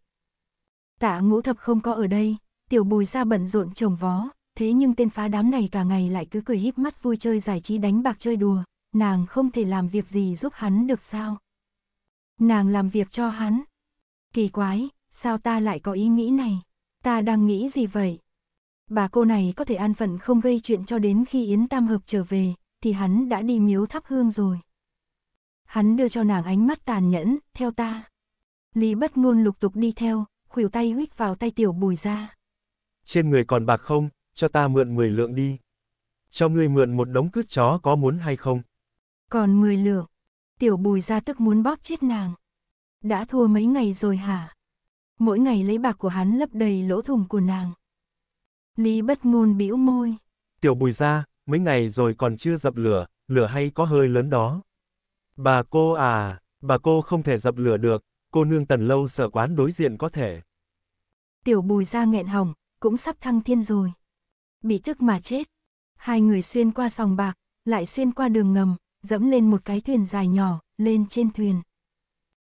Tạ ngũ thập không có ở đây, tiểu bùi Gia bận rộn trồng vó, thế nhưng tên phá đám này cả ngày lại cứ cười híp mắt vui chơi giải trí đánh bạc chơi đùa, nàng không thể làm việc gì giúp hắn được sao? Nàng làm việc cho hắn. Kỳ quái, sao ta lại có ý nghĩ này? Ta đang nghĩ gì vậy? Bà cô này có thể an phận không gây chuyện cho đến khi Yến Tam Hợp trở về, thì hắn đã đi miếu thắp hương rồi. Hắn đưa cho nàng ánh mắt tàn nhẫn, theo ta. Lý bất ngôn lục tục đi theo, khuỷu tay huých vào tay tiểu bùi ra. Trên người còn bạc không, cho ta mượn 10 lượng đi. Cho ngươi mượn một đống cướp chó có muốn hay không? Còn 10 lượng. Tiểu bùi ra tức muốn bóp chết nàng. Đã thua mấy ngày rồi hả? Mỗi ngày lấy bạc của hắn lấp đầy lỗ thủng của nàng. Lý bất ngôn bĩu môi. Tiểu bùi ra, mấy ngày rồi còn chưa dập lửa, lửa hay có hơi lớn đó. Bà cô à, bà cô không thể dập lửa được, cô nương tần lâu sợ quán đối diện có thể. Tiểu bùi ra nghẹn hỏng, cũng sắp thăng thiên rồi. Bị tức mà chết. Hai người xuyên qua sòng bạc, lại xuyên qua đường ngầm, dẫm lên một cái thuyền dài nhỏ, lên trên thuyền.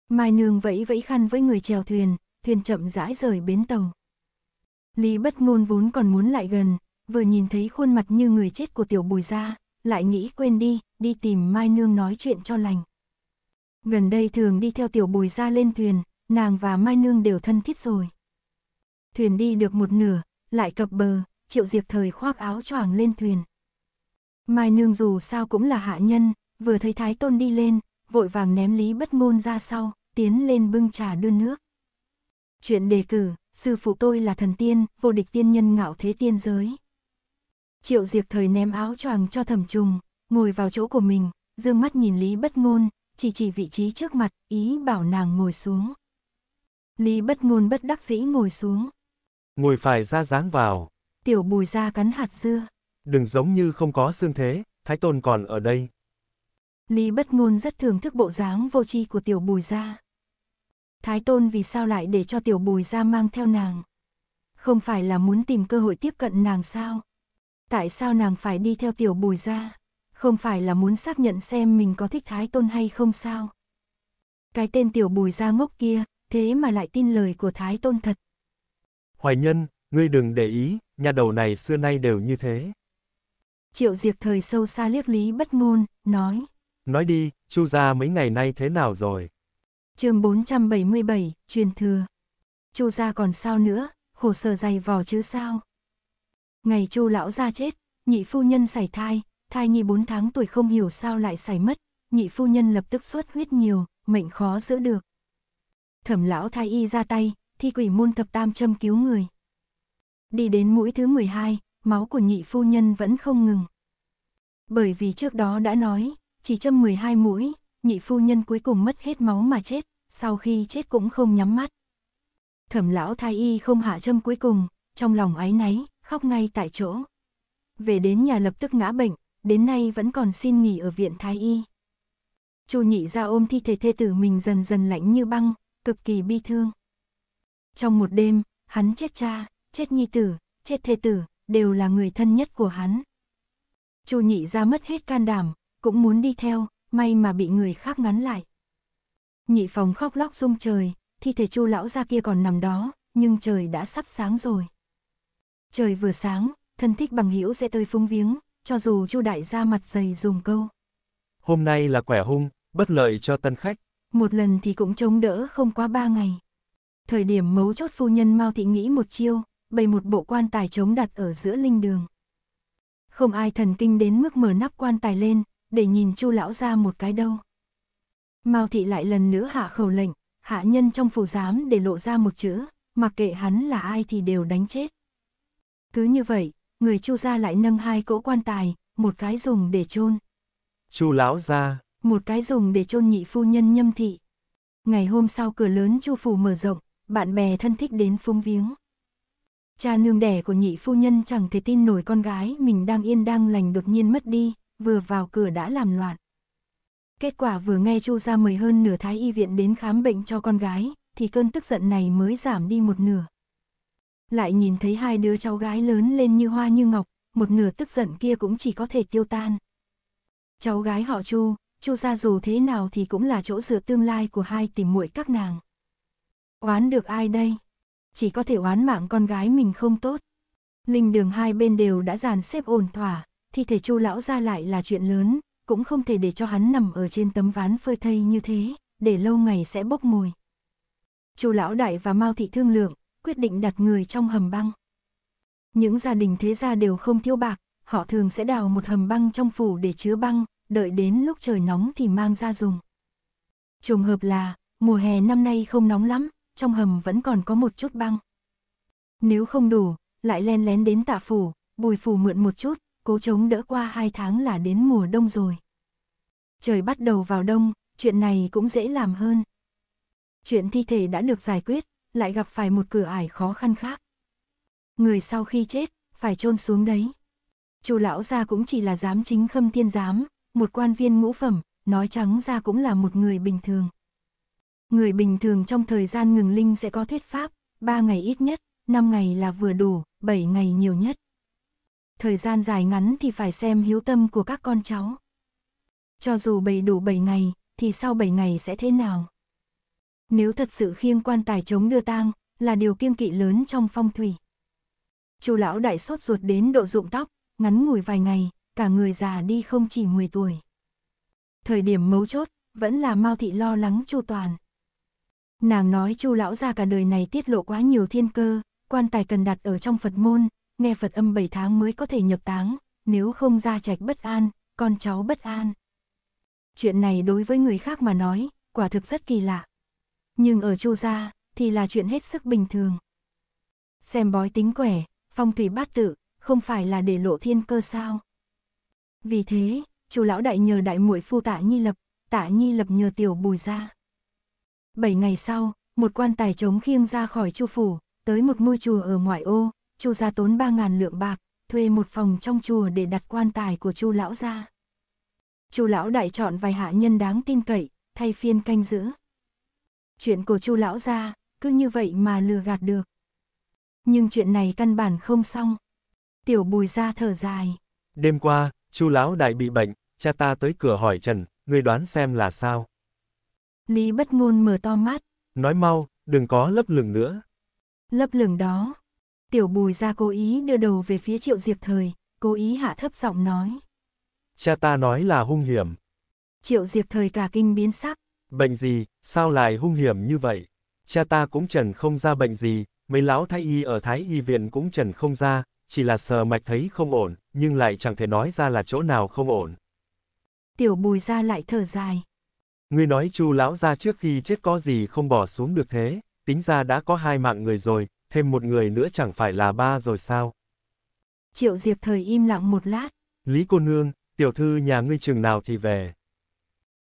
Mai nương vẫy vẫy khăn với người chèo thuyền, thuyền chậm rãi rời bến tàu. Lý bất ngôn vốn còn muốn lại gần, vừa nhìn thấy khuôn mặt như người chết của tiểu bùi ra, lại nghĩ quên đi, đi tìm Mai Nương nói chuyện cho lành. Gần đây thường đi theo tiểu bùi ra lên thuyền, nàng và Mai Nương đều thân thiết rồi. Thuyền đi được một nửa, lại cập bờ, triệu diệt thời khoác áo choàng lên thuyền. Mai Nương dù sao cũng là hạ nhân, vừa thấy Thái Tôn đi lên, vội vàng ném lý bất ngôn ra sau, tiến lên bưng trà đưa nước. Chuyện đề cử, sư phụ tôi là thần tiên, vô địch tiên nhân ngạo thế tiên giới. Triệu diệt thời ném áo choàng cho thẩm trùng, ngồi vào chỗ của mình, dương mắt nhìn Lý bất ngôn, chỉ chỉ vị trí trước mặt, ý bảo nàng ngồi xuống. Lý bất ngôn bất đắc dĩ ngồi xuống. Ngồi phải ra dáng vào. Tiểu bùi ra cắn hạt dưa đừng giống như không có xương thế, Thái Tôn còn ở đây. Lý bất ngôn rất thưởng thức bộ dáng vô tri của tiểu bùi gia. Thái Tôn vì sao lại để cho tiểu bùi gia mang theo nàng? Không phải là muốn tìm cơ hội tiếp cận nàng sao? Tại sao nàng phải đi theo tiểu bùi gia? Không phải là muốn xác nhận xem mình có thích Thái Tôn hay không sao? Cái tên tiểu bùi gia ngốc kia, thế mà lại tin lời của Thái Tôn thật. Hoài nhân, ngươi đừng để ý, nhà đầu này xưa nay đều như thế. Triệu Diệp thời sâu xa liếc Lý Bất Ngôn, nói. Nói đi, Chu gia mấy ngày nay thế nào rồi? chương 477, truyền thừa. Chu gia còn sao nữa, khổ sở dày vò chứ sao? Ngày Chu lão gia chết, nhị phu nhân sảy thai, thai nhi 4 tháng tuổi không hiểu sao lại sảy mất, nhị phu nhân lập tức xuất huyết nhiều, mệnh khó giữ được. Thẩm lão thái y ra tay, thi quỷ môn thập tam châm cứu người. Đi đến mũi thứ 12, máu của nhị phu nhân vẫn không ngừng. Bởi vì trước đó đã nói, chỉ châm 12 mũi, nhị phu nhân cuối cùng mất hết máu mà chết, sau khi chết cũng không nhắm mắt. Thẩm lão thái y không hạ châm cuối cùng, trong lòng ái náy, khóc ngay tại chỗ. Về đến nhà lập tức ngã bệnh, đến nay vẫn còn xin nghỉ ở viện thái y. Chu nhị ra ôm thi thể thê tử mình dần dần lạnh như băng, cực kỳ bi thương. Trong một đêm, hắn chết cha, chết nhi tử, chết thê tử, đều là người thân nhất của hắn. Chu nhị ra mất hết can đảm, cũng muốn đi theo, may mà bị người khác ngắn lại. Nhị phòng khóc lóc rung trời, thi thể chu lão ra kia còn nằm đó, nhưng trời đã sắp sáng rồi. Trời vừa sáng, thân thích bằng hữu sẽ tới phúng viếng, cho dù chu đại ra mặt dày dùng câu. Hôm nay là quẻ hung, bất lợi cho tân khách. Một lần thì cũng chống đỡ không quá ba ngày. Thời điểm mấu chốt phu nhân Mao Thị nghĩ một chiêu, bày một bộ quan tài chống đặt ở giữa linh đường. Không ai thần kinh đến mức mở nắp quan tài lên, để nhìn chu lão ra một cái đâu. Mao thị lại lần nữa hạ khẩu lệnh, hạ nhân trong phủ giám để lộ ra một chữ, mặc kệ hắn là ai thì đều đánh chết. Cứ như vậy, người chu gia lại nâng hai cỗ quan tài, một cái dùng để chôn. Chu lão gia, một cái dùng để chôn nhị phu nhân Nhâm thị. Ngày hôm sau cửa lớn Chu phủ mở rộng, bạn bè thân thích đến phung viếng. Cha nương đẻ của nhị phu nhân chẳng thể tin nổi con gái mình đang yên đang lành đột nhiên mất đi, vừa vào cửa đã làm loạn. Kết quả vừa nghe Chu gia mời hơn nửa thái y viện đến khám bệnh cho con gái, thì cơn tức giận này mới giảm đi một nửa. Lại nhìn thấy hai đứa cháu gái lớn lên như hoa như ngọc, một nửa tức giận kia cũng chỉ có thể tiêu tan. Cháu gái họ Chu, Chu gia dù thế nào thì cũng là chỗ dựa tương lai của hai tìm muội các nàng. Oán được ai đây? chỉ có thể oán mạng con gái mình không tốt. Linh đường hai bên đều đã dàn xếp ổn thỏa, thi thể chu lão ra lại là chuyện lớn, cũng không thể để cho hắn nằm ở trên tấm ván phơi thây như thế, để lâu ngày sẽ bốc mùi. Chu lão đại và Mao thị thương lượng, quyết định đặt người trong hầm băng. Những gia đình thế gia đều không thiếu bạc, họ thường sẽ đào một hầm băng trong phủ để chứa băng, đợi đến lúc trời nóng thì mang ra dùng. Trùng hợp là, mùa hè năm nay không nóng lắm, trong hầm vẫn còn có một chút băng. Nếu không đủ, lại len lén đến tạ phủ, bùi phủ mượn một chút, cố chống đỡ qua hai tháng là đến mùa đông rồi. Trời bắt đầu vào đông, chuyện này cũng dễ làm hơn. Chuyện thi thể đã được giải quyết, lại gặp phải một cửa ải khó khăn khác. Người sau khi chết, phải chôn xuống đấy. chủ lão gia cũng chỉ là giám chính khâm thiên giám, một quan viên ngũ phẩm, nói trắng ra cũng là một người bình thường. Người bình thường trong thời gian ngừng linh sẽ có thuyết pháp, 3 ngày ít nhất, 5 ngày là vừa đủ, 7 ngày nhiều nhất. Thời gian dài ngắn thì phải xem hiếu tâm của các con cháu. Cho dù bày đủ 7 ngày, thì sau 7 ngày sẽ thế nào? Nếu thật sự khiêng quan tài chống đưa tang, là điều kiêng kỵ lớn trong phong thủy. Chu lão đại sốt ruột đến độ rụng tóc, ngắn ngủi vài ngày, cả người già đi không chỉ 10 tuổi. Thời điểm mấu chốt, vẫn là Mao thị lo lắng Chu Toàn. Nàng nói chu lão gia cả đời này tiết lộ quá nhiều thiên cơ, quan tài cần đặt ở trong Phật môn, nghe Phật âm 7 tháng mới có thể nhập táng, nếu không gia trạch bất an, con cháu bất an. Chuyện này đối với người khác mà nói, quả thực rất kỳ lạ. Nhưng ở chu gia, thì là chuyện hết sức bình thường. Xem bói tính quẻ, phong thủy bát tự, không phải là để lộ thiên cơ sao. Vì thế, chu lão đại nhờ đại muội phu tạ nhi lập, tạ nhi lập nhờ tiểu bùi gia bảy ngày sau, một quan tài trống khiêng ra khỏi chu phủ, tới một ngôi chùa ở ngoại ô, chu gia tốn ba ngàn lượng bạc, thuê một phòng trong chùa để đặt quan tài của chu lão gia Chu lão đại chọn vài hạ nhân đáng tin cậy, thay phiên canh giữ. Chuyện của chu lão gia cứ như vậy mà lừa gạt được. Nhưng chuyện này căn bản không xong. Tiểu bùi ra thở dài. Đêm qua, chu lão đại bị bệnh, cha ta tới cửa hỏi Trần, ngươi đoán xem là sao. Lý bất ngôn mở to mắt. Nói mau, đừng có lấp lửng nữa. Lấp lửng đó. Tiểu bùi ra cố ý đưa đầu về phía triệu diệp thời, cố ý hạ thấp giọng nói. Cha ta nói là hung hiểm. Triệu diệp thời cả kinh biến sắc. Bệnh gì, sao lại hung hiểm như vậy? Cha ta cũng trần không ra bệnh gì, mấy lão thái y ở thái y viện cũng trần không ra, chỉ là sờ mạch thấy không ổn, nhưng lại chẳng thể nói ra là chỗ nào không ổn. Tiểu bùi ra lại thở dài. Ngươi nói chu lão ra trước khi chết có gì không bỏ xuống được thế, tính ra đã có hai mạng người rồi, thêm một người nữa chẳng phải là ba rồi sao? Triệu Diệp thời im lặng một lát. Lý cô nương, tiểu thư nhà ngươi trường nào thì về.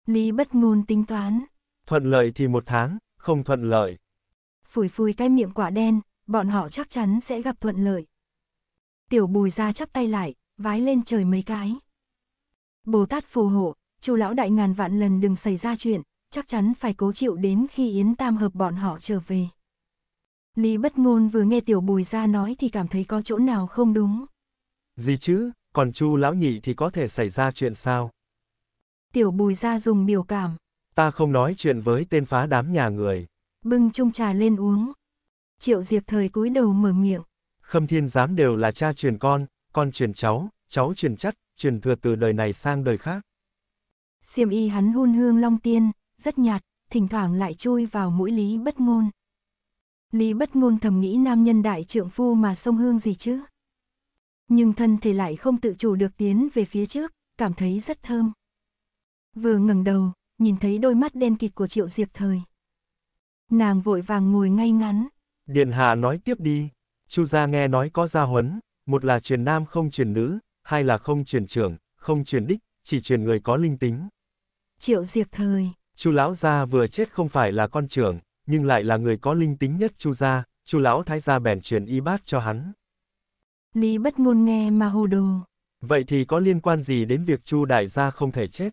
Lý bất ngôn tính toán. Thuận lợi thì một tháng, không thuận lợi. Phủi phui cái miệng quả đen, bọn họ chắc chắn sẽ gặp thuận lợi. Tiểu bùi ra chắp tay lại, vái lên trời mấy cái. Bồ Tát phù hộ, chu lão đại ngàn vạn lần đừng xảy ra chuyện, chắc chắn phải cố chịu đến khi Yến Tam hợp bọn họ trở về. Lý bất ngôn vừa nghe tiểu bùi ra nói thì cảm thấy có chỗ nào không đúng. Gì chứ, còn chu lão nhị thì có thể xảy ra chuyện sao? Tiểu bùi ra dùng biểu cảm. Ta không nói chuyện với tên phá đám nhà người. Bưng chung trà lên uống. Triệu diệp thời cúi đầu mở miệng. Khâm thiên giám đều là cha truyền con, con truyền cháu, cháu truyền chất truyền thừa từ đời này sang đời khác. Xiêm y hắn hun hương long tiên, rất nhạt, thỉnh thoảng lại chui vào mũi Lý Bất Ngôn. Lý Bất Ngôn thầm nghĩ nam nhân đại trượng phu mà sông hương gì chứ. Nhưng thân thể lại không tự chủ được tiến về phía trước, cảm thấy rất thơm. Vừa ngẩng đầu, nhìn thấy đôi mắt đen kịt của Triệu Diệp Thời. Nàng vội vàng ngồi ngay ngắn. Điện hạ nói tiếp đi. Chu gia nghe nói có gia huấn, một là truyền nam không truyền nữ, hai là không truyền trưởng, không truyền đích, chỉ truyền người có linh tính. Triệu Diệp Thời Chu lão gia vừa chết không phải là con trưởng, nhưng lại là người có linh tính nhất Chu gia, Chu lão thái gia bèn truyền y bát cho hắn. Lý bất ngôn nghe mà hồ đồ. Vậy thì có liên quan gì đến việc Chu đại gia không thể chết?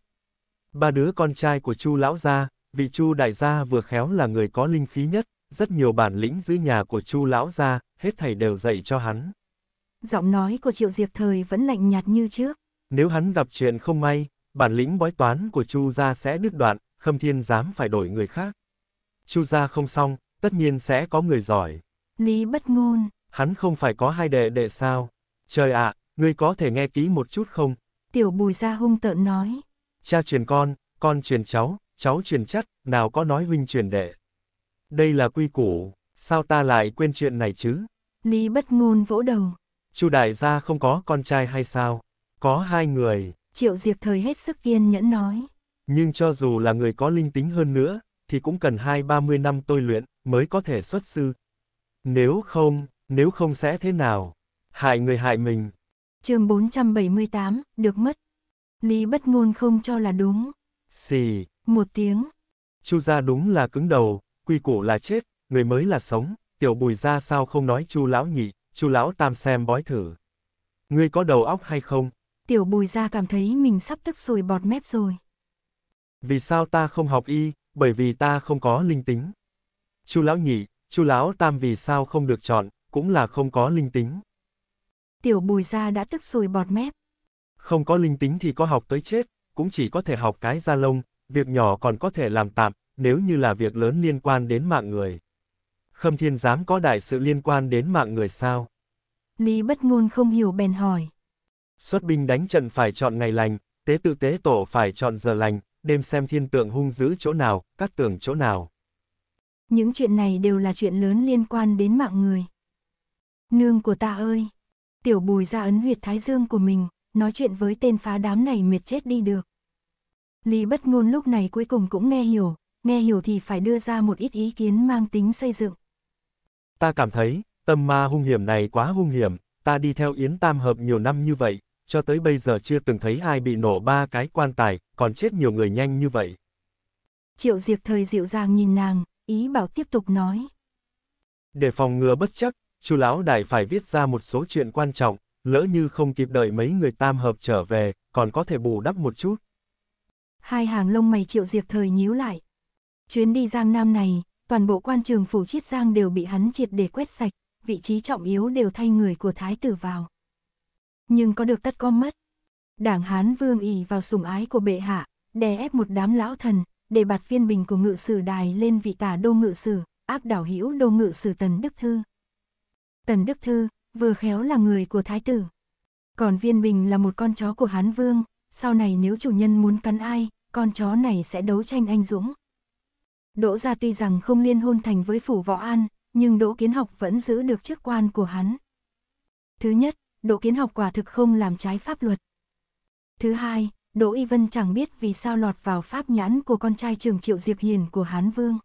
Ba đứa con trai của Chu lão gia, vị Chu đại gia vừa khéo là người có linh khí nhất, rất nhiều bản lĩnh giữ nhà của Chu lão gia, hết thảy đều dạy cho hắn. Giọng nói của Triệu Diệp Thời vẫn lạnh nhạt như trước. Nếu hắn gặp chuyện không may, bản lĩnh bói toán của Chu gia sẽ đứt đoạn, Khâm Thiên dám phải đổi người khác. Chu gia không xong, tất nhiên sẽ có người giỏi. Lý bất ngôn. Hắn không phải có hai đệ đệ sao? Trời ạ, à, ngươi có thể nghe kỹ một chút không? Tiểu bùi gia hung tợn nói. Cha truyền con, con truyền cháu, cháu truyền chất, nào có nói huynh truyền đệ. Đây là quy củ, sao ta lại quên chuyện này chứ? Lý bất ngôn vỗ đầu. Chu đại gia không có con trai hay sao? Có hai người. Triệu Diệp Thời hết sức kiên nhẫn nói. Nhưng cho dù là người có linh tính hơn nữa, thì cũng cần hai ba mươi năm tôi luyện, mới có thể xuất sư. Nếu không, nếu không sẽ thế nào? Hại người hại mình. chương 478, được mất. Lý bất ngôn không cho là đúng. Xì. Một tiếng. Chu gia đúng là cứng đầu, quy củ là chết, người mới là sống, tiểu bùi ra sao không nói chu lão nhị, chu lão tam xem bói thử. Ngươi có đầu óc hay không? tiểu bùi ra cảm thấy mình sắp tức sùi bọt mép rồi. Vì sao ta không học y, bởi vì ta không có linh tính. Chu lão nhị, chu lão tam vì sao không được chọn, cũng là không có linh tính. Tiểu bùi ra đã tức sùi bọt mép. Không có linh tính thì có học tới chết, cũng chỉ có thể học cái da lông, việc nhỏ còn có thể làm tạm, nếu như là việc lớn liên quan đến mạng người. Khâm thiên dám có đại sự liên quan đến mạng người sao? Lý bất ngôn không hiểu bèn hỏi. Xuất binh đánh trận phải chọn ngày lành, tế tự tế tổ phải chọn giờ lành, đêm xem thiên tượng hung dữ chỗ nào, các tường chỗ nào. Những chuyện này đều là chuyện lớn liên quan đến mạng người. Nương của ta ơi! Tiểu bùi ra ấn huyệt thái dương của mình, nói chuyện với tên phá đám này mệt chết đi được. Lý bất ngôn lúc này cuối cùng cũng nghe hiểu, nghe hiểu thì phải đưa ra một ít ý kiến mang tính xây dựng. Ta cảm thấy, tâm ma hung hiểm này quá hung hiểm, ta đi theo Yến Tam Hợp nhiều năm như vậy, cho tới bây giờ chưa từng thấy ai bị nổ ba cái quan tài, còn chết nhiều người nhanh như vậy. Triệu Diệp thời dịu dàng nhìn nàng, ý bảo tiếp tục nói. Để phòng ngừa bất chắc, chu lão đại phải viết ra một số chuyện quan trọng, lỡ như không kịp đợi mấy người tam hợp trở về, còn có thể bù đắp một chút. Hai hàng lông mày Triệu Diệp thời nhíu lại. Chuyến đi Giang Nam này, toàn bộ quan trường phủ chiết Giang đều bị hắn triệt để quét sạch, vị trí trọng yếu đều thay người của thái tử vào nhưng có được tất có mất. Đảng Hán Vương ỷ vào sủng ái của bệ hạ, đè ép một đám lão thần, để bạt viên bình của ngự sử đài lên vị tả đô ngự sử, áp đảo hữu đô ngự sử Tần Đức Thư. Tần Đức Thư, vừa khéo là người của thái tử. Còn viên bình là một con chó của Hán Vương, sau này nếu chủ nhân muốn cắn ai, con chó này sẽ đấu tranh anh dũng. Đỗ gia tuy rằng không liên hôn thành với phủ võ an, nhưng Đỗ Kiến Học vẫn giữ được chức quan của hắn. Thứ nhất, Đỗ Kiến Học quả thực không làm trái pháp luật. Thứ hai, Đỗ Y Vân chẳng biết vì sao lọt vào pháp nhãn của con trai trường Triệu Diệp Hiền của Hán Vương.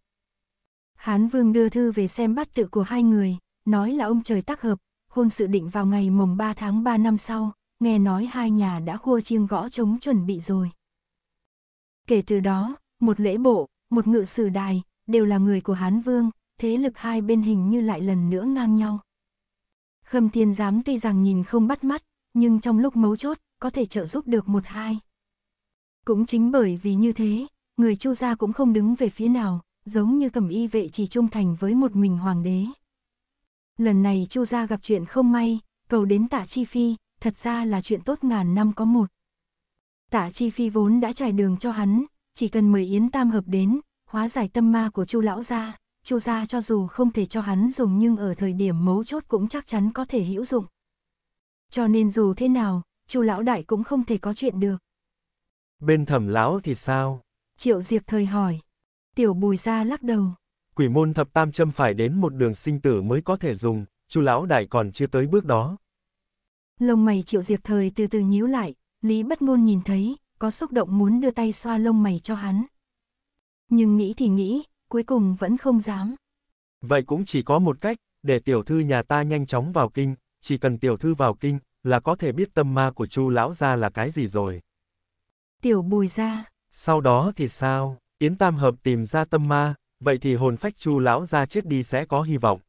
Hán Vương đưa thư về xem bát tự của hai người, nói là ông trời tác hợp, hôn sự định vào ngày mồng 3 tháng 3 năm sau, nghe nói hai nhà đã khua chiêng gõ trống chuẩn bị rồi. Kể từ đó, một lễ bộ, một ngự sử đài, đều là người của Hán Vương, thế lực hai bên hình như lại lần nữa ngang nhau. Khâm Thiên Giám tuy rằng nhìn không bắt mắt, nhưng trong lúc mấu chốt, có thể trợ giúp được một hai. Cũng chính bởi vì như thế, người Chu gia cũng không đứng về phía nào, giống như cẩm y vệ chỉ trung thành với một mình hoàng đế. Lần này Chu gia gặp chuyện không may, cầu đến tạ chi phi, thật ra là chuyện tốt ngàn năm có một. Tạ chi phi vốn đã trải đường cho hắn, chỉ cần mời Yến Tam hợp đến, hóa giải tâm ma của Chu lão gia. Chu gia cho dù không thể cho hắn dùng nhưng ở thời điểm mấu chốt cũng chắc chắn có thể hữu dụng. Cho nên dù thế nào, Chu lão đại cũng không thể có chuyện được. Bên Thẩm lão thì sao? Triệu Diệp thời hỏi. Tiểu Bùi gia lắc đầu. Quỷ môn thập tam châm phải đến một đường sinh tử mới có thể dùng, Chu lão đại còn chưa tới bước đó. Lông mày Triệu Diệp thời từ từ nhíu lại, Lý Bất Ngôn nhìn thấy, có xúc động muốn đưa tay xoa lông mày cho hắn. Nhưng nghĩ thì nghĩ, cuối cùng vẫn không dám. Vậy cũng chỉ có một cách, để tiểu thư nhà ta nhanh chóng vào kinh, chỉ cần tiểu thư vào kinh, là có thể biết tâm ma của chu lão gia là cái gì rồi. Tiểu bùi ra. Sau đó thì sao, Yến Tam Hợp tìm ra tâm ma, vậy thì hồn phách chu lão gia chết đi sẽ có hy vọng.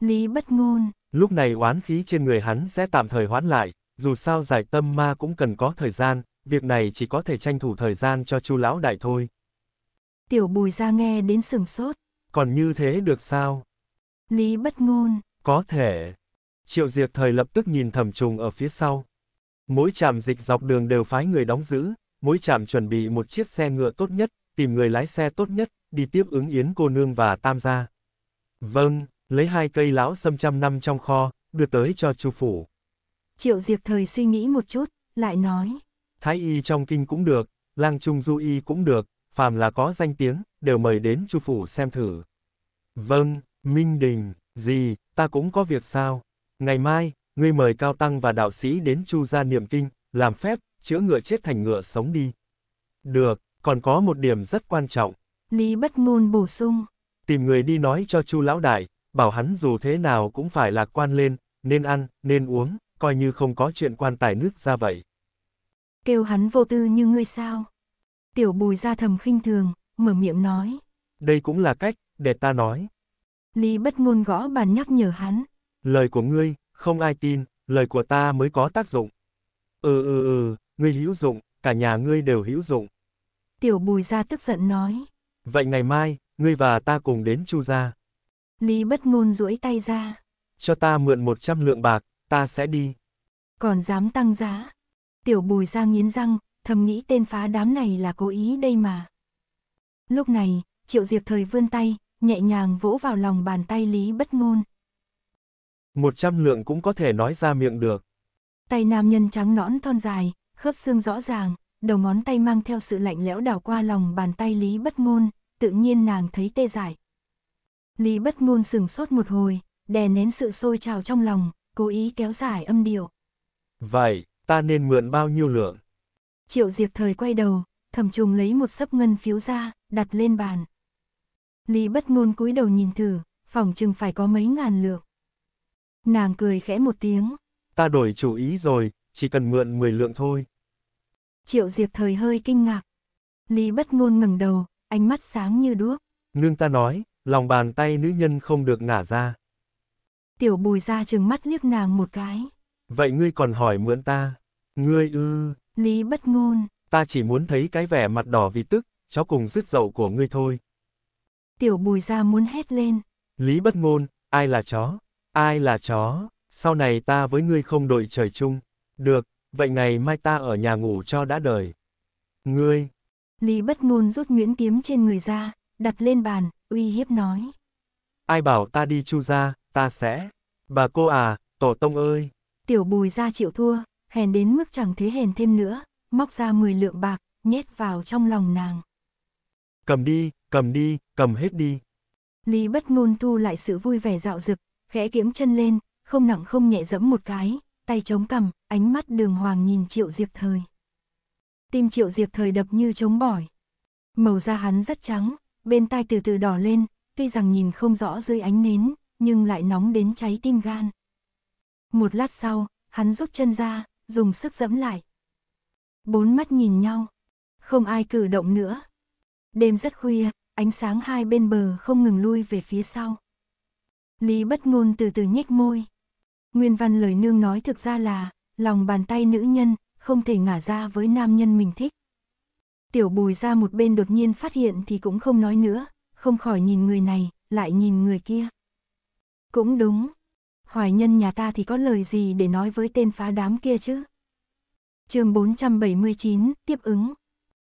Lý bất ngôn. Lúc này oán khí trên người hắn sẽ tạm thời hoãn lại, dù sao giải tâm ma cũng cần có thời gian, việc này chỉ có thể tranh thủ thời gian cho chu lão đại thôi. Tiểu bùi ra nghe đến sừng sốt. Còn như thế được sao? Lý bất ngôn. Có thể. Triệu Diệp thời lập tức nhìn thẩm trùng ở phía sau. Mỗi trạm dịch dọc đường đều phái người đóng giữ, mỗi trạm chuẩn bị một chiếc xe ngựa tốt nhất, tìm người lái xe tốt nhất, đi tiếp ứng yến cô nương và tam gia. Vâng, lấy hai cây lão sâm trăm năm trong kho, đưa tới cho chu phủ. Triệu Diệp thời suy nghĩ một chút, lại nói. Thái y trong kinh cũng được, lang trung du y cũng được, phàm là có danh tiếng, đều mời đến chu phủ xem thử. Vâng, Minh Đình, gì, ta cũng có việc sao? Ngày mai, ngươi mời cao tăng và đạo sĩ đến chu gia niệm kinh, làm phép, chữa ngựa chết thành ngựa sống đi. Được, còn có một điểm rất quan trọng. Lý Bất Môn bổ sung. Tìm người đi nói cho chu lão đại, bảo hắn dù thế nào cũng phải lạc quan lên, nên ăn, nên uống, coi như không có chuyện quan tài nước ra vậy. Kêu hắn vô tư như ngươi sao? Tiểu bùi ra thầm khinh thường, mở miệng nói. Đây cũng là cách, để ta nói. Lý bất ngôn gõ bàn nhắc nhở hắn. Lời của ngươi, không ai tin, lời của ta mới có tác dụng. Ừ ừ ừ, ngươi hữu dụng, cả nhà ngươi đều hữu dụng. Tiểu bùi ra tức giận nói. Vậy ngày mai, ngươi và ta cùng đến chu gia. Lý bất ngôn duỗi tay ra. Cho ta mượn 100 lượng bạc, ta sẽ đi. Còn dám tăng giá. Tiểu bùi ra nghiến răng, thầm nghĩ tên phá đám này là cố ý đây mà. Lúc này, Triệu Diệp Thời vươn tay, nhẹ nhàng vỗ vào lòng bàn tay Lý Bất Ngôn. Một trăm lượng cũng có thể nói ra miệng được. Tay nam nhân trắng nõn thon dài, khớp xương rõ ràng, đầu ngón tay mang theo sự lạnh lẽo đảo qua lòng bàn tay Lý Bất Ngôn, tự nhiên nàng thấy tê dại. Lý Bất Ngôn sừng sốt một hồi, đè nén sự sôi trào trong lòng, cố ý kéo dài âm điệu. Vậy, ta nên mượn bao nhiêu lượng? Triệu Diệp thời quay đầu, thầm trùng lấy một sấp ngân phiếu ra, đặt lên bàn. Lý bất ngôn cúi đầu nhìn thử, phòng chừng phải có mấy ngàn lượng. Nàng cười khẽ một tiếng. Ta đổi chủ ý rồi, chỉ cần mượn 10 lượng thôi. Triệu Diệp thời hơi kinh ngạc. Lý bất ngôn ngẩng đầu, ánh mắt sáng như đuốc. Nương ta nói, lòng bàn tay nữ nhân không được ngả ra. Tiểu bùi ra chừng mắt liếc nàng một cái. Vậy ngươi còn hỏi mượn ta? Ngươi ư... Lý bất ngôn. Ta chỉ muốn thấy cái vẻ mặt đỏ vì tức, chó cùng dứt dậu của ngươi thôi. Tiểu bùi ra muốn hét lên. Lý bất ngôn, ai là chó? Ai là chó? Sau này ta với ngươi không đội trời chung. Được, vậy ngày mai ta ở nhà ngủ cho đã đời. Ngươi. Lý bất ngôn rút nguyễn kiếm trên người ra, đặt lên bàn, uy hiếp nói. Ai bảo ta đi chu ra, ta sẽ. Bà cô à, tổ tông ơi. Tiểu bùi ra chịu thua, hèn đến mức chẳng thế hèn thêm nữa, móc ra 10 lượng bạc, nhét vào trong lòng nàng. Cầm đi, cầm đi, cầm hết đi. Lý bất ngôn thu lại sự vui vẻ dạo dực, khẽ kiếm chân lên, không nặng không nhẹ dẫm một cái, tay chống cầm, ánh mắt đường hoàng nhìn triệu diệp thời. Tim triệu diệp thời đập như chống bỏi. Màu da hắn rất trắng, bên tai từ từ đỏ lên, tuy rằng nhìn không rõ dưới ánh nến, nhưng lại nóng đến cháy tim gan. Một lát sau, hắn rút chân ra, dùng sức dẫm lại. Bốn mắt nhìn nhau, không ai cử động nữa. Đêm rất khuya, ánh sáng hai bên bờ không ngừng lui về phía sau. Lý bất ngôn từ từ nhếch môi. Nguyên văn lời nương nói thực ra là, lòng bàn tay nữ nhân, không thể ngả ra với nam nhân mình thích. Tiểu bùi ra một bên đột nhiên phát hiện thì cũng không nói nữa, không khỏi nhìn người này, lại nhìn người kia. Cũng đúng, hoài nhân nhà ta thì có lời gì để nói với tên phá đám kia chứ? chương 479, tiếp ứng.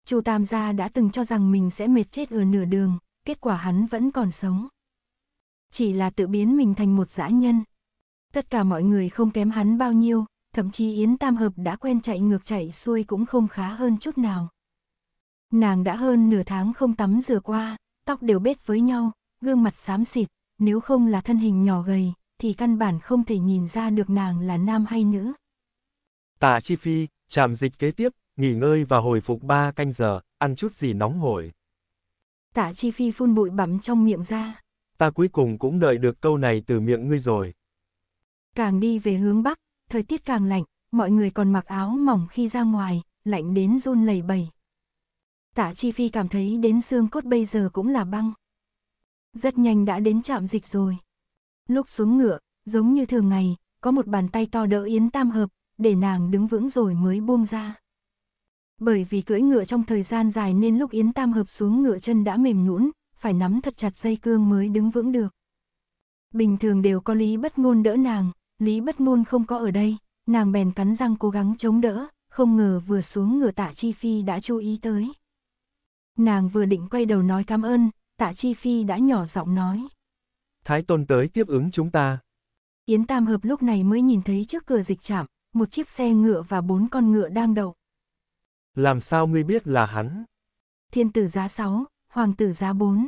Chu Tam gia đã từng cho rằng mình sẽ mệt chết ở nửa đường, kết quả hắn vẫn còn sống. Chỉ là tự biến mình thành một dã nhân. Tất cả mọi người không kém hắn bao nhiêu, thậm chí Yến Tam Hợp đã quen chạy ngược chạy xuôi cũng không khá hơn chút nào. Nàng đã hơn nửa tháng không tắm rửa qua, tóc đều bết với nhau, gương mặt xám xịt, nếu không là thân hình nhỏ gầy, thì căn bản không thể nhìn ra được nàng là nam hay nữ. Tạ Chi Phi, chạm dịch kế tiếp, nghỉ ngơi và hồi phục ba canh giờ, ăn chút gì nóng hổi. Tạ Chi Phi phun bụi bặm trong miệng ra. Ta cuối cùng cũng đợi được câu này từ miệng ngươi rồi. Càng đi về hướng Bắc, thời tiết càng lạnh, mọi người còn mặc áo mỏng khi ra ngoài, lạnh đến run lẩy bẩy. Tạ Chi Phi cảm thấy đến xương cốt bây giờ cũng là băng. Rất nhanh đã đến trạm dịch rồi lúc xuống ngựa, giống như thường ngày, có một bàn tay to đỡ Yến Tam Hợp, để nàng đứng vững rồi mới buông ra. Bởi vì cưỡi ngựa trong thời gian dài nên lúc Yến Tam Hợp xuống ngựa chân đã mềm nhũn, phải nắm thật chặt dây cương mới đứng vững được. Bình thường đều có Lý Bất Ngôn đỡ nàng, Lý Bất Ngôn không có ở đây, nàng bèn cắn răng cố gắng chống đỡ, không ngờ vừa xuống ngựa Tạ Chi Phi đã chú ý tới. Nàng vừa định quay đầu nói cảm ơn, Tạ Chi Phi đã nhỏ giọng nói. Thái Tôn tới tiếp ứng chúng ta. Yến Tam Hợp lúc này mới nhìn thấy trước cửa dịch trạm, một chiếc xe ngựa và bốn con ngựa đang đậu. Làm sao ngươi biết là hắn? Thiên tử giá 6, hoàng tử giá 4.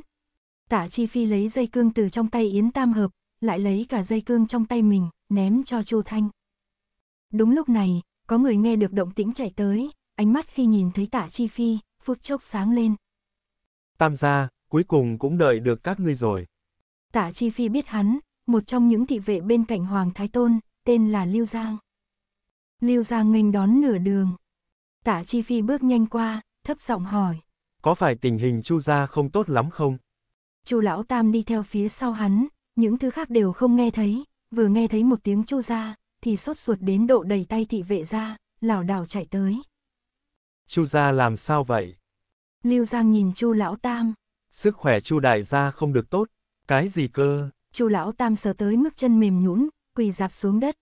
Tả Chi Phi lấy dây cương từ trong tay Yến Tam Hợp, lại lấy cả dây cương trong tay mình, ném cho Chu Thanh. Đúng lúc này, có người nghe được động tĩnh chạy tới, ánh mắt khi nhìn thấy Tả Chi Phi, phút chốc sáng lên. Tam gia, cuối cùng cũng đợi được các ngươi rồi. Tạ Chi Phi biết hắn, một trong những thị vệ bên cạnh Hoàng Thái Tôn, tên là Lưu Giang. Lưu Giang nghênh đón nửa đường. Tạ Chi Phi bước nhanh qua, thấp giọng hỏi. Có phải tình hình Chu gia không tốt lắm không? Chu lão tam đi theo phía sau hắn, những thứ khác đều không nghe thấy, vừa nghe thấy một tiếng Chu gia thì sốt ruột đến độ đầy tay thị vệ ra, lảo đảo chạy tới. Chu gia làm sao vậy? Lưu Giang nhìn Chu lão tam. Sức khỏe Chu đại gia không được tốt. Cái gì cơ? Chu lão tam sờ tới mức chân mềm nhũn, quỳ dạp xuống đất.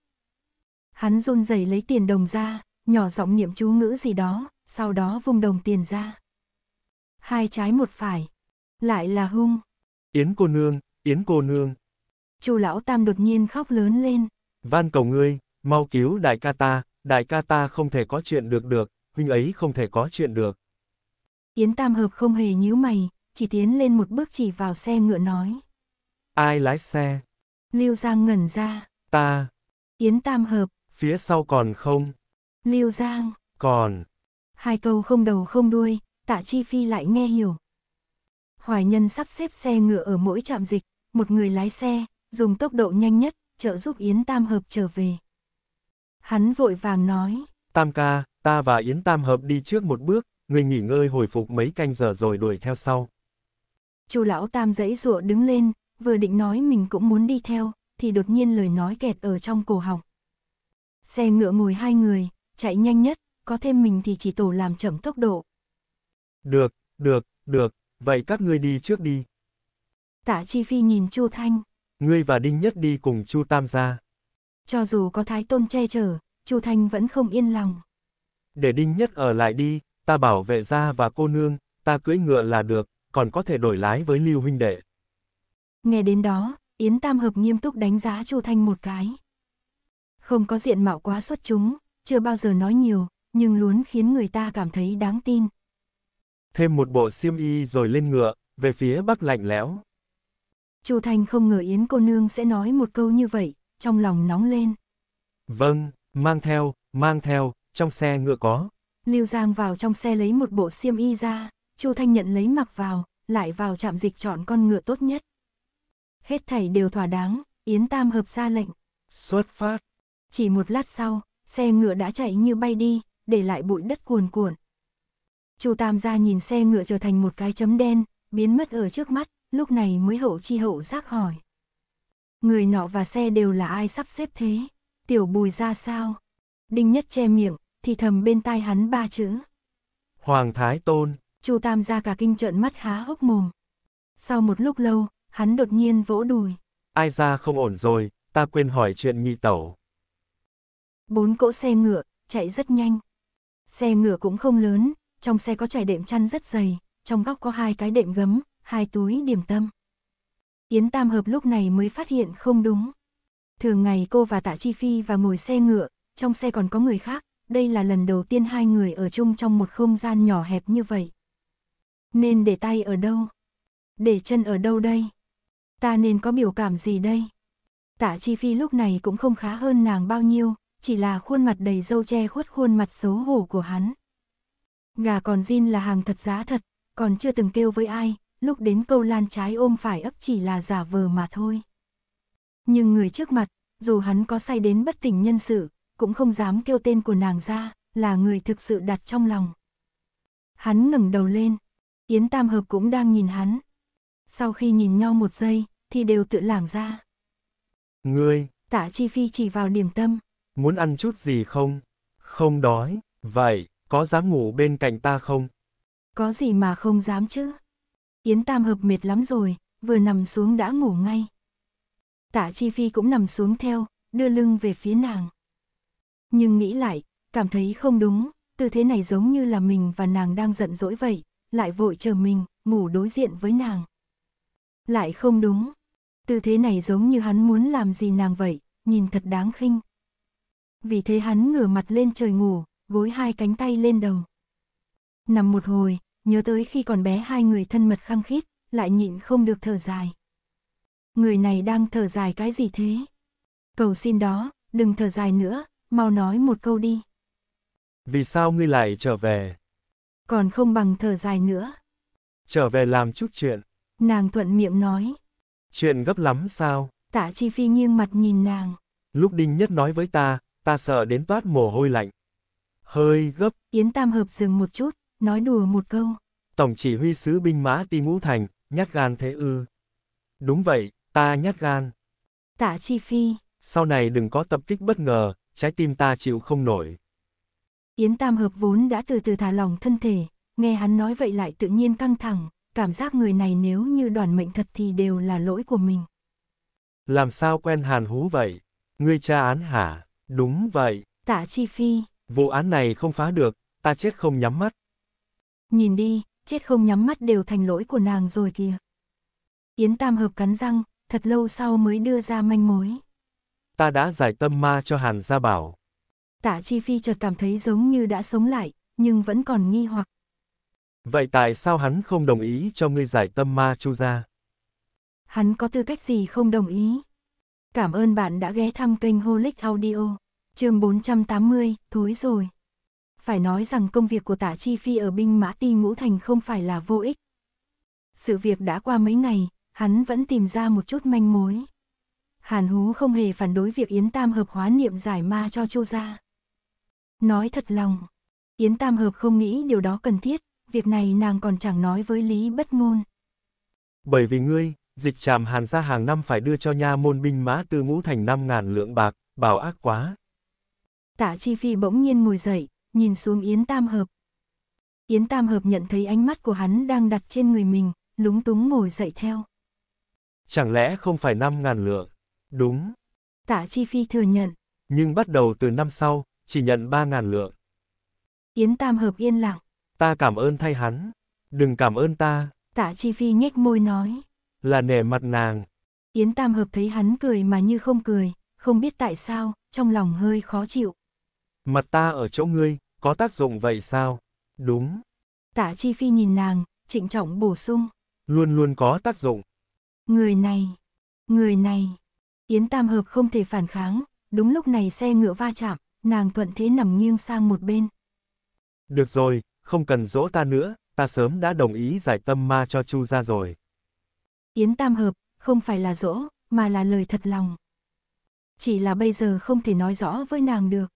Hắn run rẩy lấy tiền đồng ra, nhỏ giọng niệm chú ngữ gì đó, sau đó vung đồng tiền ra. Hai trái một phải, lại là hung. Yến cô nương, Yến cô nương. Chu lão tam đột nhiên khóc lớn lên. Van cầu ngươi, mau cứu đại ca ta, đại ca ta không thể có chuyện được được, huynh ấy không thể có chuyện được. Yến Tam Hợp không hề nhíu mày, chỉ tiến lên một bước chỉ vào xe ngựa nói. Ai lái xe? Lưu Giang ngẩn ra. Ta. Yến Tam Hợp. Phía sau còn không? Lưu Giang. Còn. Hai câu không đầu không đuôi, tạ Chi Phi lại nghe hiểu. Hoài nhân sắp xếp xe ngựa ở mỗi trạm dịch, một người lái xe, dùng tốc độ nhanh nhất, trợ giúp Yến Tam Hợp trở về. Hắn vội vàng nói. Tam ca, ta và Yến Tam Hợp đi trước một bước, người nghỉ ngơi hồi phục mấy canh giờ rồi đuổi theo sau. Chu lão Tam dãy dụa đứng lên, vừa định nói mình cũng muốn đi theo, thì đột nhiên lời nói kẹt ở trong cổ họng. Xe ngựa ngồi hai người, chạy nhanh nhất, có thêm mình thì chỉ tổ làm chậm tốc độ. Được, được, được, vậy các ngươi đi trước đi. Tạ Chi Phi nhìn Chu Thanh. Ngươi và Đinh Nhất đi cùng Chu Tam gia. Cho dù có Thái Tôn che chở, Chu Thanh vẫn không yên lòng. Để Đinh Nhất ở lại đi, ta bảo vệ gia và cô nương, ta cưỡi ngựa là được, còn có thể đổi lái với Lưu huynh đệ. Nghe đến đó, Yến Tam Hợp nghiêm túc đánh giá Chu Thanh một cái. Không có diện mạo quá xuất chúng, chưa bao giờ nói nhiều, nhưng luôn khiến người ta cảm thấy đáng tin. Thêm một bộ xiêm y rồi lên ngựa, về phía bắc lạnh lẽo. Chu Thanh không ngờ Yến cô nương sẽ nói một câu như vậy, trong lòng nóng lên. Vâng, mang theo, mang theo, trong xe ngựa có. Lưu Giang vào trong xe lấy một bộ xiêm y ra, Chu Thanh nhận lấy mặc vào, lại vào trạm dịch chọn con ngựa tốt nhất hết thảy đều thỏa đáng, Yến Tam hợp ra lệnh. Xuất phát. Chỉ một lát sau, xe ngựa đã chạy như bay đi, để lại bụi đất cuồn cuộn. Chu Tam gia nhìn xe ngựa trở thành một cái chấm đen, biến mất ở trước mắt, lúc này mới hậu chi hậu giác hỏi. Người nọ và xe đều là ai sắp xếp thế? Tiểu bùi ra sao? Đinh nhất che miệng, thì thầm bên tai hắn ba chữ. Hoàng Thái Tôn. Chu Tam gia cả kinh trợn mắt há hốc mồm. Sau một lúc lâu, hắn đột nhiên vỗ đùi. Ai ra không ổn rồi, ta quên hỏi chuyện nhị tẩu. Bốn cỗ xe ngựa, chạy rất nhanh. Xe ngựa cũng không lớn, trong xe có trải đệm chăn rất dày, trong góc có hai cái đệm gấm, hai túi điểm tâm. Yến Tam Hợp lúc này mới phát hiện không đúng. Thường ngày cô và Tạ Chi Phi và ngồi xe ngựa, trong xe còn có người khác, đây là lần đầu tiên hai người ở chung trong một không gian nhỏ hẹp như vậy. Nên để tay ở đâu? Để chân ở đâu đây? ta nên có biểu cảm gì đây? Tạ Chi Phi lúc này cũng không khá hơn nàng bao nhiêu, chỉ là khuôn mặt đầy dâu che khuất khuôn mặt xấu hổ của hắn. Gà còn zin là hàng thật giá thật, còn chưa từng kêu với ai, lúc đến câu lan trái ôm phải ấp chỉ là giả vờ mà thôi. Nhưng người trước mặt, dù hắn có say đến bất tỉnh nhân sự, cũng không dám kêu tên của nàng ra, là người thực sự đặt trong lòng. Hắn ngẩng đầu lên, Yến Tam Hợp cũng đang nhìn hắn. Sau khi nhìn nhau một giây, thì đều tự lảng ra. Ngươi, tạ chi phi chỉ vào điểm tâm. Muốn ăn chút gì không? Không đói, vậy, có dám ngủ bên cạnh ta không? Có gì mà không dám chứ? Yến Tam Hợp mệt lắm rồi, vừa nằm xuống đã ngủ ngay. Tạ Chi Phi cũng nằm xuống theo, đưa lưng về phía nàng. Nhưng nghĩ lại, cảm thấy không đúng, tư thế này giống như là mình và nàng đang giận dỗi vậy, lại vội chờ mình, ngủ đối diện với nàng. Lại không đúng, Tư thế này giống như hắn muốn làm gì nàng vậy, nhìn thật đáng khinh. Vì thế hắn ngửa mặt lên trời ngủ, gối hai cánh tay lên đầu. Nằm một hồi, nhớ tới khi còn bé hai người thân mật khăng khít, lại nhịn không được thở dài. Người này đang thở dài cái gì thế? Cầu xin đó, đừng thở dài nữa, mau nói một câu đi. Vì sao ngươi lại trở về? Còn không bằng thở dài nữa. Trở về làm chút chuyện. Nàng thuận miệng nói. Chuyện gấp lắm sao? Tạ Chi Phi nghiêng mặt nhìn nàng. Lúc Đinh Nhất nói với ta, ta sợ đến toát mồ hôi lạnh. Hơi gấp. Yến Tam Hợp dừng một chút, nói đùa một câu. Tổng chỉ huy sứ binh mã ti ngũ thành, nhát gan thế ư. Đúng vậy, ta nhát gan. Tạ Chi Phi. Sau này đừng có tập kích bất ngờ, trái tim ta chịu không nổi. Yến Tam Hợp vốn đã từ từ thả lỏng thân thể, nghe hắn nói vậy lại tự nhiên căng thẳng, cảm giác người này nếu như đoàn mệnh thật thì đều là lỗi của mình. Làm sao quen Hàn Hú vậy? Ngươi tra án hả? Đúng vậy. Tạ Chi Phi. Vụ án này không phá được, ta chết không nhắm mắt. Nhìn đi, chết không nhắm mắt đều thành lỗi của nàng rồi kìa. Yến Tam Hợp cắn răng, thật lâu sau mới đưa ra manh mối. Ta đã giải tâm ma cho Hàn Gia Bảo. Tạ Chi Phi chợt cảm thấy giống như đã sống lại, nhưng vẫn còn nghi hoặc. Vậy tại sao hắn không đồng ý cho ngươi giải tâm ma chu ra? Hắn có tư cách gì không đồng ý? Cảm ơn bạn đã ghé thăm kênh Holic Audio. chương 480, thối rồi. Phải nói rằng công việc của tả chi phi ở binh mã ti ngũ thành không phải là vô ích. Sự việc đã qua mấy ngày, hắn vẫn tìm ra một chút manh mối. Hàn Hú không hề phản đối việc Yến Tam Hợp hóa niệm giải ma cho Chu gia. Nói thật lòng, Yến Tam Hợp không nghĩ điều đó cần thiết, việc này nàng còn chẳng nói với Lý Bất Ngôn. Bởi vì ngươi, dịch tràm hàn ra hàng năm phải đưa cho nha môn binh mã từ ngũ thành năm ngàn lượng bạc, bảo ác quá. Tạ Chi Phi bỗng nhiên ngồi dậy, nhìn xuống Yến Tam Hợp. Yến Tam Hợp nhận thấy ánh mắt của hắn đang đặt trên người mình, lúng túng ngồi dậy theo. Chẳng lẽ không phải năm ngàn lượng? Đúng. Tạ Chi Phi thừa nhận. Nhưng bắt đầu từ năm sau, chỉ nhận ba ngàn lượng. Yến Tam Hợp yên lặng. Ta cảm ơn thay hắn. Đừng cảm ơn ta. Tạ Chi Phi nhếch môi nói. Là nể mặt nàng. Yến Tam Hợp thấy hắn cười mà như không cười, không biết tại sao, trong lòng hơi khó chịu. Mặt ta ở chỗ ngươi, có tác dụng vậy sao? Đúng. Tạ Chi Phi nhìn nàng, trịnh trọng bổ sung. Luôn luôn có tác dụng. Người này, người này. Yến Tam Hợp không thể phản kháng, đúng lúc này xe ngựa va chạm, nàng thuận thế nằm nghiêng sang một bên. Được rồi, không cần dỗ ta nữa, ta sớm đã đồng ý giải tâm ma cho Chu ra rồi. Yến Tam Hợp, không phải là dỗ, mà là lời thật lòng. Chỉ là bây giờ không thể nói rõ với nàng được.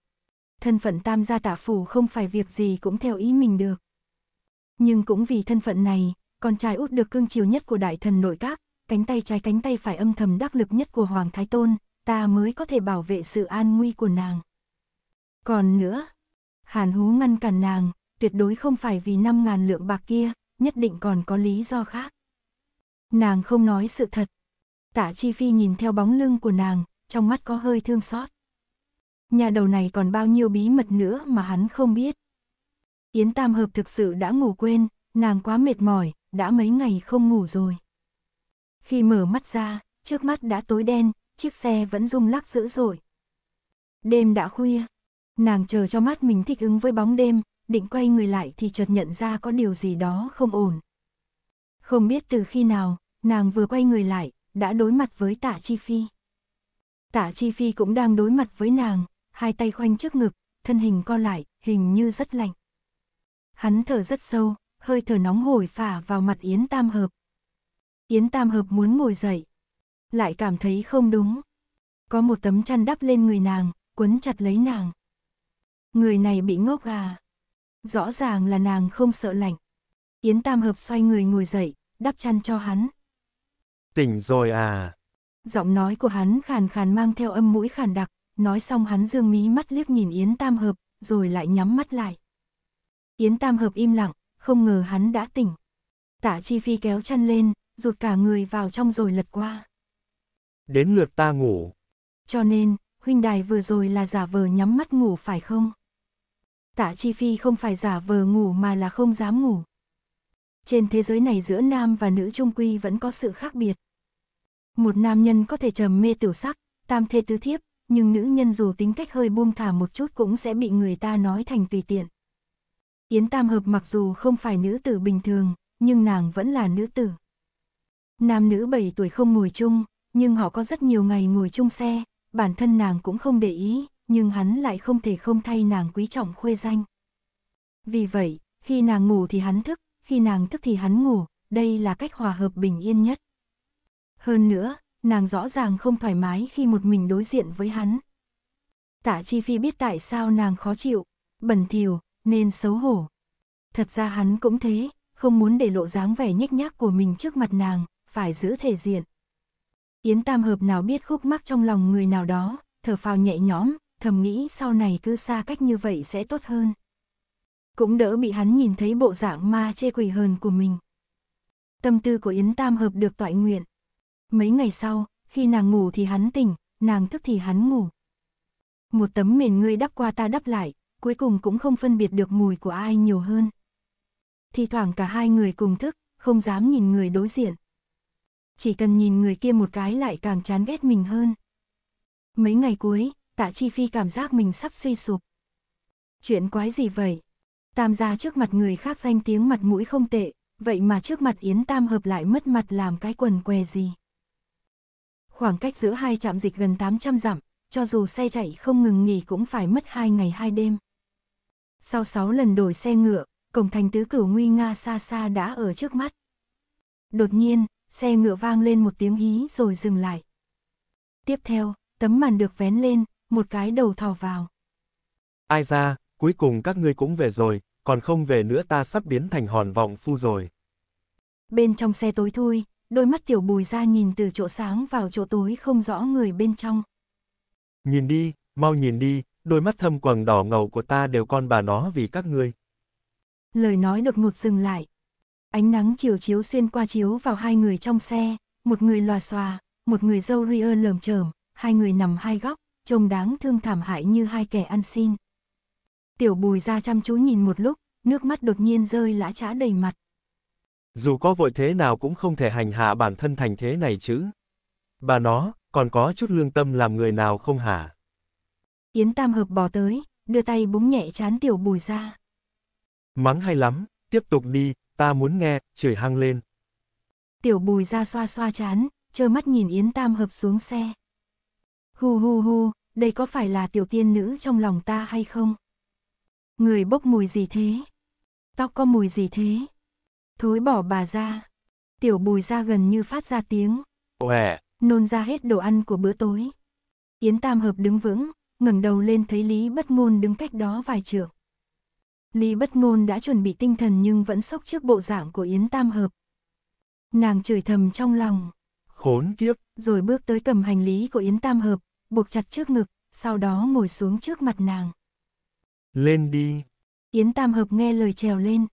Thân phận Tam gia tạ phủ không phải việc gì cũng theo ý mình được. Nhưng cũng vì thân phận này, con trai út được cương chiều nhất của đại thần nội các, cánh tay trái cánh tay phải âm thầm đắc lực nhất của Hoàng Thái Tôn, ta mới có thể bảo vệ sự an nguy của nàng. Còn nữa, Hàn Hú ngăn cản nàng, tuyệt đối không phải vì 5.000 lượng bạc kia, nhất định còn có lý do khác. Nàng không nói sự thật. Tạ Chi Phi nhìn theo bóng lưng của nàng, trong mắt có hơi thương xót. Nhà đầu này còn bao nhiêu bí mật nữa mà hắn không biết. Yến Tam Hợp thực sự đã ngủ quên, nàng quá mệt mỏi, đã mấy ngày không ngủ rồi. Khi mở mắt ra, trước mắt đã tối đen, chiếc xe vẫn rung lắc dữ dội. Đêm đã khuya, nàng chờ cho mắt mình thích ứng với bóng đêm, định quay người lại thì chợt nhận ra có điều gì đó không ổn. Không biết từ khi nào, nàng vừa quay người lại, đã đối mặt với tạ Chi Phi. Tạ Chi Phi cũng đang đối mặt với nàng, hai tay khoanh trước ngực, thân hình co lại, hình như rất lạnh. Hắn thở rất sâu, hơi thở nóng hổi phả vào mặt Yến Tam Hợp. Yến Tam Hợp muốn ngồi dậy, lại cảm thấy không đúng. Có một tấm chăn đắp lên người nàng, quấn chặt lấy nàng. Người này bị ngốc à? rõ ràng là nàng không sợ lạnh. Yến Tam Hợp xoay người ngồi dậy, đắp chăn cho hắn. Tỉnh rồi à? Giọng nói của hắn khàn khàn mang theo âm mũi khàn đặc, nói xong hắn dương mí mắt liếc nhìn Yến Tam Hợp, rồi lại nhắm mắt lại. Yến Tam Hợp im lặng, không ngờ hắn đã tỉnh. Tạ Chi Phi kéo chăn lên, rụt cả người vào trong rồi lật qua. Đến lượt ta ngủ. Cho nên, huynh đài vừa rồi là giả vờ nhắm mắt ngủ phải không? tạ chi phi không phải giả vờ ngủ mà là không dám ngủ. Trên thế giới này giữa nam và nữ trung quy vẫn có sự khác biệt. Một nam nhân có thể trầm mê tiểu sắc, tam thê tứ thiếp, nhưng nữ nhân dù tính cách hơi buông thả một chút cũng sẽ bị người ta nói thành tùy tiện. Yến Tam Hợp mặc dù không phải nữ tử bình thường, nhưng nàng vẫn là nữ tử. Nam nữ 7 tuổi không ngồi chung, nhưng họ có rất nhiều ngày ngồi chung xe, bản thân nàng cũng không để ý, nhưng hắn lại không thể không thay nàng quý trọng khuê danh. Vì vậy, khi nàng ngủ thì hắn thức, khi nàng thức thì hắn ngủ, đây là cách hòa hợp bình yên nhất. Hơn nữa, nàng rõ ràng không thoải mái khi một mình đối diện với hắn. Tạ Chi Phi biết tại sao nàng khó chịu, bẩn thỉu nên xấu hổ. Thật ra hắn cũng thế, không muốn để lộ dáng vẻ nhếch nhác của mình trước mặt nàng, phải giữ thể diện. Yến Tam Hợp nào biết khúc mắc trong lòng người nào đó, thở phào nhẹ nhõm, thầm nghĩ sau này cứ xa cách như vậy sẽ tốt hơn. Cũng đỡ bị hắn nhìn thấy bộ dạng ma chê quỷ hờn của mình. Tâm tư của Yến Tam hợp được toại nguyện. Mấy ngày sau, khi nàng ngủ thì hắn tỉnh, nàng thức thì hắn ngủ. Một tấm mền ngươi đắp qua ta đắp lại, cuối cùng cũng không phân biệt được mùi của ai nhiều hơn. Thì thoảng cả hai người cùng thức, không dám nhìn người đối diện. Chỉ cần nhìn người kia một cái lại càng chán ghét mình hơn. Mấy ngày cuối, tạ chi phi cảm giác mình sắp suy sụp. Chuyện quái gì vậy? Tam gia trước mặt người khác danh tiếng mặt mũi không tệ, vậy mà trước mặt Yến Tam hợp lại mất mặt làm cái quần què gì? Khoảng cách giữa hai trạm dịch gần 800 dặm, cho dù xe chạy không ngừng nghỉ cũng phải mất hai ngày hai đêm. Sau 6 lần đổi xe ngựa, cổng thành tứ cửu nguy nga xa xa đã ở trước mắt. Đột nhiên, xe ngựa vang lên một tiếng hí rồi dừng lại. Tiếp theo, tấm màn được vén lên, một cái đầu thò vào. Ai ra, cuối cùng các ngươi cũng về rồi, còn không về nữa ta sắp biến thành hòn vọng phu rồi. Bên trong xe tối thui, đôi mắt tiểu bùi ra nhìn từ chỗ sáng vào chỗ tối không rõ người bên trong. Nhìn đi, mau nhìn đi, đôi mắt thâm quầng đỏ ngầu của ta đều con bà nó vì các ngươi. Lời nói đột ngột dừng lại. Ánh nắng chiều chiếu xuyên qua chiếu vào hai người trong xe, một người lòa xòa, một người dâu ria lờm chởm, hai người nằm hai góc trông đáng thương thảm hại như hai kẻ ăn xin. Tiểu bùi ra chăm chú nhìn một lúc, nước mắt đột nhiên rơi lã trã đầy mặt. Dù có vội thế nào cũng không thể hành hạ bản thân thành thế này chứ. Bà nó, còn có chút lương tâm làm người nào không hả? Yến Tam Hợp bỏ tới, đưa tay búng nhẹ chán tiểu bùi ra. Mắng hay lắm, tiếp tục đi, ta muốn nghe, chửi hăng lên. Tiểu bùi ra xoa xoa chán, chơ mắt nhìn Yến Tam Hợp xuống xe. Hu hu hu, đây có phải là tiểu tiên nữ trong lòng ta hay không? Người bốc mùi gì thế? Tóc có mùi gì thế? Thối bỏ bà ra. Tiểu bùi ra gần như phát ra tiếng. Uè. Nôn ra hết đồ ăn của bữa tối. Yến Tam Hợp đứng vững, ngẩng đầu lên thấy Lý Bất Ngôn đứng cách đó vài trượng. Lý Bất Ngôn đã chuẩn bị tinh thần nhưng vẫn sốc trước bộ dạng của Yến Tam Hợp. Nàng chửi thầm trong lòng. Khốn kiếp. Rồi bước tới cầm hành lý của Yến Tam Hợp, buộc chặt trước ngực, sau đó ngồi xuống trước mặt nàng. Lên đi. Yến Tam Hợp nghe lời trèo lên.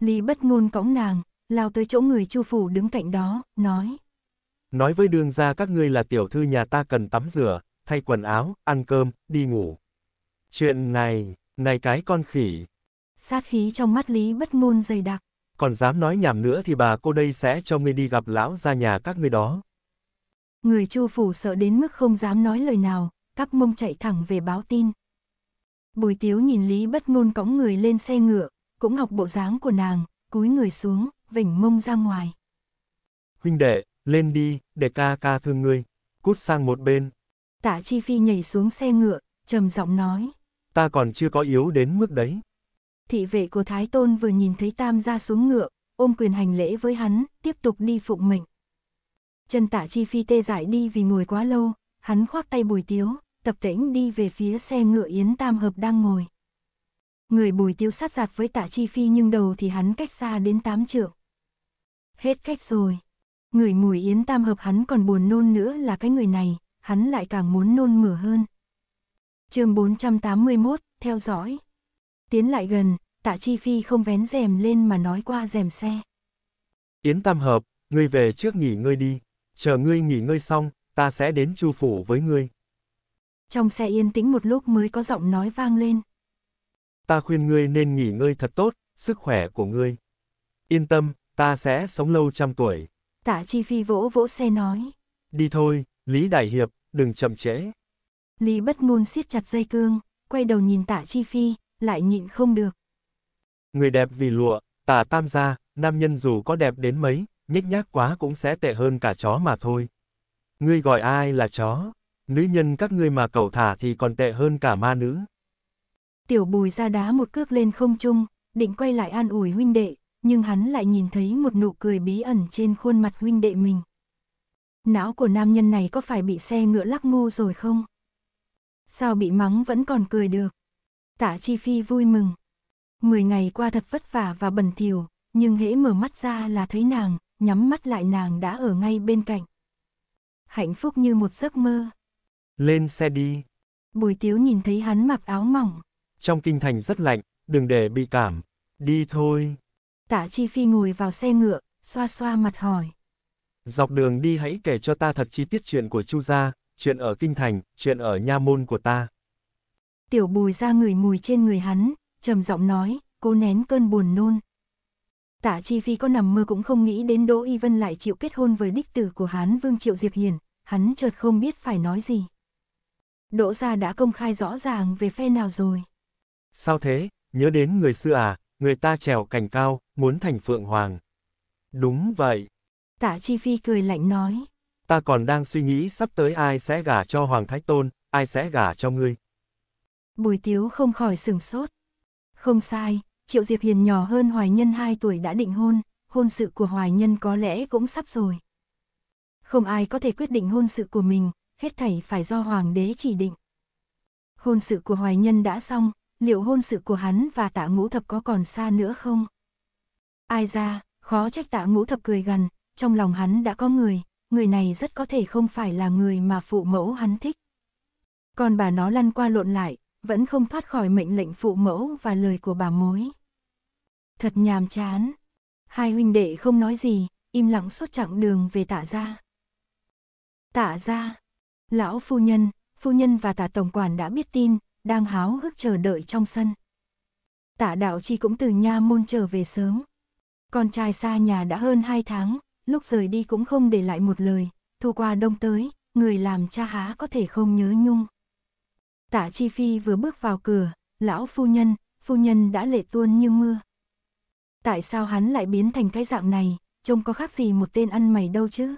Lý bất ngôn cõng nàng, lao tới chỗ người chu phủ đứng cạnh đó, nói. Nói với đường gia các ngươi là tiểu thư nhà ta cần tắm rửa, thay quần áo, ăn cơm, đi ngủ. Chuyện này, này cái con khỉ. Sát khí trong mắt Lý bất ngôn dày đặc. Còn dám nói nhảm nữa thì bà cô đây sẽ cho ngươi đi gặp lão ra nhà các ngươi đó người Chu phủ sợ đến mức không dám nói lời nào, cắp mông chạy thẳng về báo tin. Bùi Tiếu nhìn Lý Bất Ngôn cõng người lên xe ngựa, cũng học bộ dáng của nàng, cúi người xuống, vỉnh mông ra ngoài. Huynh đệ, lên đi, để ca ca thương ngươi, cút sang một bên. Tạ Chi Phi nhảy xuống xe ngựa, trầm giọng nói. Ta còn chưa có yếu đến mức đấy. Thị vệ của Thái Tôn vừa nhìn thấy Tam ra xuống ngựa, ôm quyền hành lễ với hắn, tiếp tục đi phụng mệnh chân tạ chi phi tê dại đi vì ngồi quá lâu, hắn khoác tay bùi tiếu, tập tĩnh đi về phía xe ngựa Yến Tam Hợp đang ngồi. Người bùi tiếu sát giạt với tạ chi phi nhưng đầu thì hắn cách xa đến tám trượng. Hết cách rồi. Người mùi Yến Tam Hợp hắn còn buồn nôn nữa là cái người này, hắn lại càng muốn nôn mửa hơn. chương 481, theo dõi. Tiến lại gần, tạ chi phi không vén rèm lên mà nói qua rèm xe. Yến Tam Hợp, ngươi về trước nghỉ ngơi đi chờ ngươi nghỉ ngơi xong, ta sẽ đến Chu Phủ với ngươi. Trong xe yên tĩnh một lúc mới có giọng nói vang lên. Ta khuyên ngươi nên nghỉ ngơi thật tốt, sức khỏe của ngươi. Yên tâm, ta sẽ sống lâu trăm tuổi. Tạ Chi Phi vỗ vỗ xe nói. Đi thôi, Lý Đại Hiệp, đừng chậm trễ. Lý bất ngôn siết chặt dây cương, quay đầu nhìn tạ Chi Phi, lại nhịn không được. Người đẹp vì lụa, tạ tam gia, nam nhân dù có đẹp đến mấy, nhếch nhác quá cũng sẽ tệ hơn cả chó mà thôi. Ngươi gọi ai là chó? Nữ nhân các ngươi mà cậu thả thì còn tệ hơn cả ma nữ. Tiểu bùi ra đá một cước lên không trung, định quay lại an ủi huynh đệ, nhưng hắn lại nhìn thấy một nụ cười bí ẩn trên khuôn mặt huynh đệ mình. Não của nam nhân này có phải bị xe ngựa lắc ngu rồi không? Sao bị mắng vẫn còn cười được? Tạ Chi Phi vui mừng. Mười ngày qua thật vất vả và bẩn thỉu, nhưng hễ mở mắt ra là thấy nàng, nhắm mắt lại nàng đã ở ngay bên cạnh. Hạnh phúc như một giấc mơ. Lên xe đi. Bùi tiếu nhìn thấy hắn mặc áo mỏng. Trong kinh thành rất lạnh, đừng để bị cảm. Đi thôi. Tạ Chi Phi ngồi vào xe ngựa, xoa xoa mặt hỏi. Dọc đường đi hãy kể cho ta thật chi tiết chuyện của Chu gia, chuyện ở kinh thành, chuyện ở nha môn của ta. Tiểu Bùi ra người mùi trên người hắn, trầm giọng nói, cô nén cơn buồn nôn. Tạ Chi Phi có nằm mơ cũng không nghĩ đến Đỗ Y Vân lại chịu kết hôn với đích tử của Hán Vương Triệu Diệp Hiền, hắn chợt không biết phải nói gì. Đỗ gia đã công khai rõ ràng về phe nào rồi. Sao thế, nhớ đến người xưa à, người ta trèo cành cao, muốn thành phượng hoàng. Đúng vậy. Tạ Chi Phi cười lạnh nói. Ta còn đang suy nghĩ sắp tới ai sẽ gả cho Hoàng Thái Tôn, ai sẽ gả cho ngươi. Bùi Tiếu không khỏi sửng sốt. Không sai, Triệu Diệp Hiền nhỏ hơn Hoài Nhân 2 tuổi đã định hôn, hôn sự của Hoài Nhân có lẽ cũng sắp rồi. Không ai có thể quyết định hôn sự của mình, hết thảy phải do Hoàng đế chỉ định. Hôn sự của Hoài Nhân đã xong, liệu hôn sự của hắn và tạ ngũ thập có còn xa nữa không? Ai ra, khó trách tạ ngũ thập cười gần, trong lòng hắn đã có người, người này rất có thể không phải là người mà phụ mẫu hắn thích. Còn bà nó lăn qua lộn lại, vẫn không thoát khỏi mệnh lệnh phụ mẫu và lời của bà mối. Thật nhàm chán. Hai huynh đệ không nói gì, im lặng suốt chặng đường về tạ gia. Tạ gia, lão phu nhân, phu nhân và tạ tổng quản đã biết tin, đang háo hức chờ đợi trong sân. Tạ đạo chi cũng từ nha môn trở về sớm. Con trai xa nhà đã hơn hai tháng, lúc rời đi cũng không để lại một lời, thu qua đông tới, người làm cha há có thể không nhớ nhung. Tạ Chi Phi vừa bước vào cửa, lão phu nhân, phu nhân đã lệ tuôn như mưa. Tại sao hắn lại biến thành cái dạng này, trông có khác gì một tên ăn mày đâu chứ?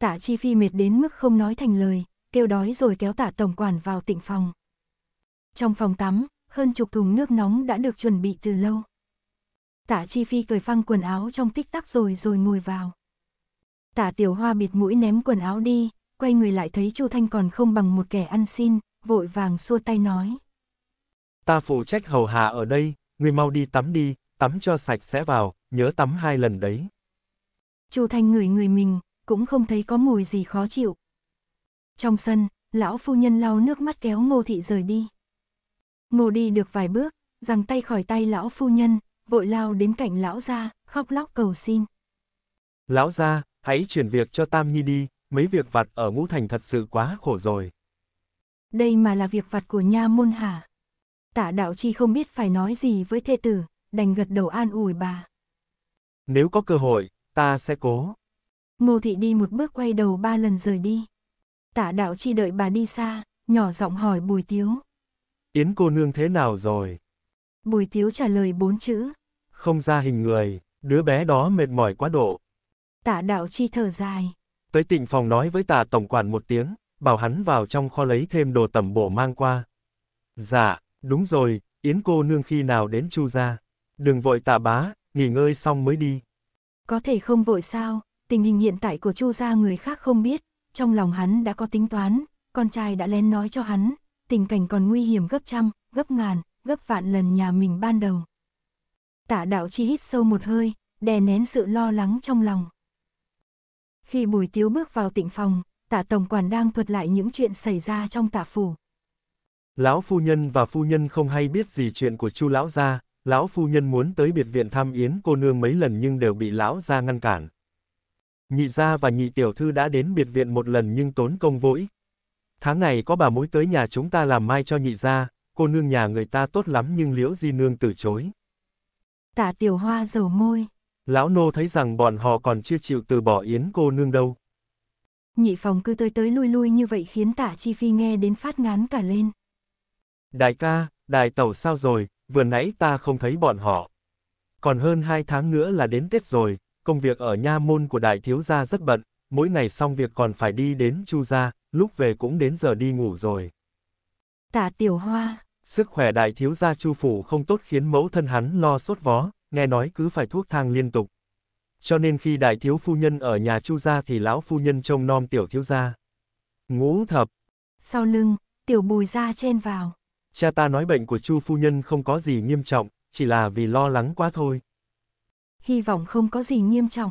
Tạ Chi Phi mệt đến mức không nói thành lời, kêu đói rồi kéo tạ tổng quản vào tịnh phòng. Trong phòng tắm, hơn chục thùng nước nóng đã được chuẩn bị từ lâu. Tạ Chi Phi cởi phăng quần áo trong tích tắc rồi rồi ngồi vào. Tạ Tiểu Hoa bịt mũi ném quần áo đi, quay người lại thấy Chu Thanh còn không bằng một kẻ ăn xin, vội vàng xua tay nói. Ta phụ trách hầu hạ ở đây, người mau đi tắm đi, tắm cho sạch sẽ vào, nhớ tắm hai lần đấy. Chu Thanh ngửi người mình, cũng không thấy có mùi gì khó chịu. Trong sân, lão phu nhân lau nước mắt kéo ngô thị rời đi. Ngô đi được vài bước, giằng tay khỏi tay lão phu nhân, vội lao đến cạnh lão gia, khóc lóc cầu xin. Lão gia, hãy chuyển việc cho Tam Nhi đi, mấy việc vặt ở ngũ thành thật sự quá khổ rồi. Đây mà là việc vặt của nha môn hả? Tả đạo chi không biết phải nói gì với thê tử, đành gật đầu an ủi bà. Nếu có cơ hội, ta sẽ cố. Ngô thị đi một bước quay đầu ba lần rời đi. Tả đạo chi đợi bà đi xa, nhỏ giọng hỏi bùi tiếu. Yến cô nương thế nào rồi? Bùi tiếu trả lời bốn chữ. Không ra hình người, đứa bé đó mệt mỏi quá độ. Tả đạo chi thở dài. Tới tịnh phòng nói với tả tổng quản một tiếng bảo hắn vào trong kho lấy thêm đồ tẩm bổ mang qua. Dạ, đúng rồi, Yến cô nương khi nào đến Chu gia? Đừng vội tạ bá, nghỉ ngơi xong mới đi. Có thể không vội sao, tình hình hiện tại của Chu gia người khác không biết, trong lòng hắn đã có tính toán, con trai đã lén nói cho hắn, tình cảnh còn nguy hiểm gấp trăm, gấp ngàn, gấp vạn lần nhà mình ban đầu. Tạ đạo chi hít sâu một hơi, đè nén sự lo lắng trong lòng. Khi Bùi Tiếu bước vào tịnh phòng, tạ tổng quản đang thuật lại những chuyện xảy ra trong tạ phủ. Lão phu nhân và phu nhân không hay biết gì chuyện của chu lão gia, lão phu nhân muốn tới biệt viện thăm yến cô nương mấy lần nhưng đều bị lão gia ngăn cản. Nhị gia và nhị tiểu thư đã đến biệt viện một lần nhưng tốn công vô ích. Tháng này có bà mối tới nhà chúng ta làm mai cho nhị gia, cô nương nhà người ta tốt lắm nhưng liễu di nương từ chối. Tạ tiểu hoa dầu môi. Lão nô thấy rằng bọn họ còn chưa chịu từ bỏ yến cô nương đâu nhị phòng cứ tới tới lui lui như vậy khiến tả chi phi nghe đến phát ngán cả lên. Đại ca, đại tẩu sao rồi, vừa nãy ta không thấy bọn họ. Còn hơn hai tháng nữa là đến Tết rồi, công việc ở nha môn của đại thiếu gia rất bận, mỗi ngày xong việc còn phải đi đến chu gia, lúc về cũng đến giờ đi ngủ rồi. Tả tiểu hoa. Sức khỏe đại thiếu gia chu phủ không tốt khiến mẫu thân hắn lo sốt vó, nghe nói cứ phải thuốc thang liên tục. Cho nên khi đại thiếu phu nhân ở nhà chu gia thì lão phu nhân trông nom tiểu thiếu gia. Ngũ thập. Sau lưng, tiểu bùi gia chen vào. Cha ta nói bệnh của chu phu nhân không có gì nghiêm trọng, chỉ là vì lo lắng quá thôi. Hy vọng không có gì nghiêm trọng.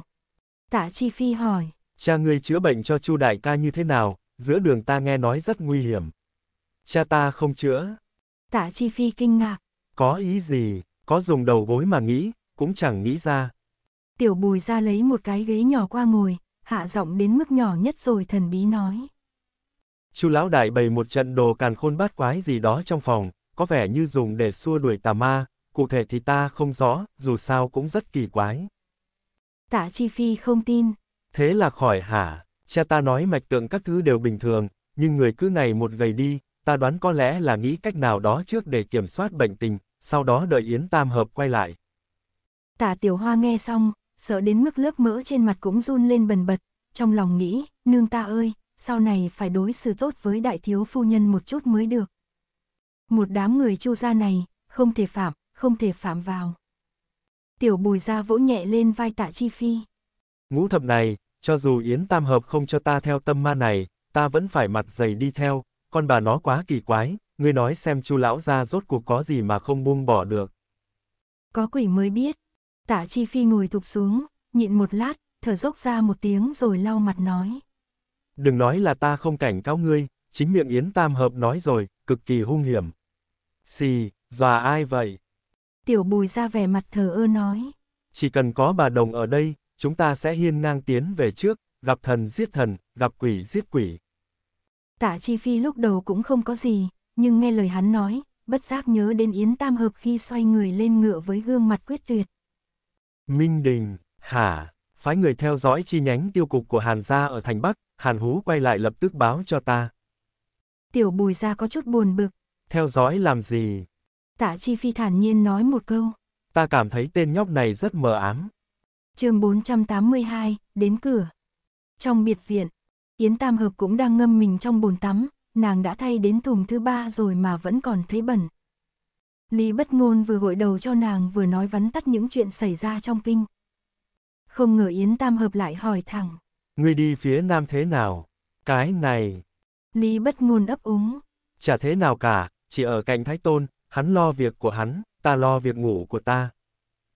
Tạ Chi Phi hỏi. Cha ngươi chữa bệnh cho chu đại ca như thế nào, giữa đường ta nghe nói rất nguy hiểm. Cha ta không chữa. Tạ Chi Phi kinh ngạc. Có ý gì, có dùng đầu gối mà nghĩ, cũng chẳng nghĩ ra, Tiểu bùi ra lấy một cái ghế nhỏ qua ngồi, hạ giọng đến mức nhỏ nhất rồi thần bí nói. Chu lão đại bày một trận đồ càn khôn bát quái gì đó trong phòng, có vẻ như dùng để xua đuổi tà ma, cụ thể thì ta không rõ, dù sao cũng rất kỳ quái. Tạ Chi Phi không tin. Thế là khỏi hả, cha ta nói mạch tượng các thứ đều bình thường, nhưng người cứ ngày một gầy đi, ta đoán có lẽ là nghĩ cách nào đó trước để kiểm soát bệnh tình, sau đó đợi Yến Tam Hợp quay lại. Tạ Tiểu Hoa nghe xong, sợ đến mức lớp mỡ trên mặt cũng run lên bần bật, trong lòng nghĩ, nương ta ơi, sau này phải đối xử tốt với đại thiếu phu nhân một chút mới được. Một đám người chu gia này, không thể phạm, không thể phạm vào. Tiểu bùi gia vỗ nhẹ lên vai tạ chi phi. Ngũ thập này, cho dù Yến Tam Hợp không cho ta theo tâm ma này, ta vẫn phải mặt dày đi theo, con bà nó quá kỳ quái, ngươi nói xem chu lão gia rốt cuộc có gì mà không buông bỏ được. Có quỷ mới biết, Tạ Chi Phi ngồi thụp xuống, nhịn một lát, thở dốc ra một tiếng rồi lau mặt nói. Đừng nói là ta không cảnh cáo ngươi, chính miệng Yến Tam Hợp nói rồi, cực kỳ hung hiểm. Xì, dòa ai vậy? Tiểu bùi ra vẻ mặt thờ ơ nói. Chỉ cần có bà đồng ở đây, chúng ta sẽ hiên ngang tiến về trước, gặp thần giết thần, gặp quỷ giết quỷ. Tạ Chi Phi lúc đầu cũng không có gì, nhưng nghe lời hắn nói, bất giác nhớ đến Yến Tam Hợp khi xoay người lên ngựa với gương mặt quyết tuyệt. Minh Đình, hả, phái người theo dõi chi nhánh tiêu cục của Hàn gia ở thành Bắc, Hàn Hú quay lại lập tức báo cho ta. Tiểu bùi Gia có chút buồn bực. Theo dõi làm gì? Tạ Chi Phi thản nhiên nói một câu. Ta cảm thấy tên nhóc này rất mờ ám. chương 482, đến cửa. Trong biệt viện, Yến Tam Hợp cũng đang ngâm mình trong bồn tắm, nàng đã thay đến thùng thứ ba rồi mà vẫn còn thấy bẩn. Lý bất ngôn vừa gội đầu cho nàng vừa nói vắn tắt những chuyện xảy ra trong kinh. Không ngờ Yến Tam Hợp lại hỏi thẳng. Ngươi đi phía nam thế nào? Cái này. Lý bất ngôn ấp úng. Chả thế nào cả, chỉ ở cạnh Thái Tôn, hắn lo việc của hắn, ta lo việc ngủ của ta.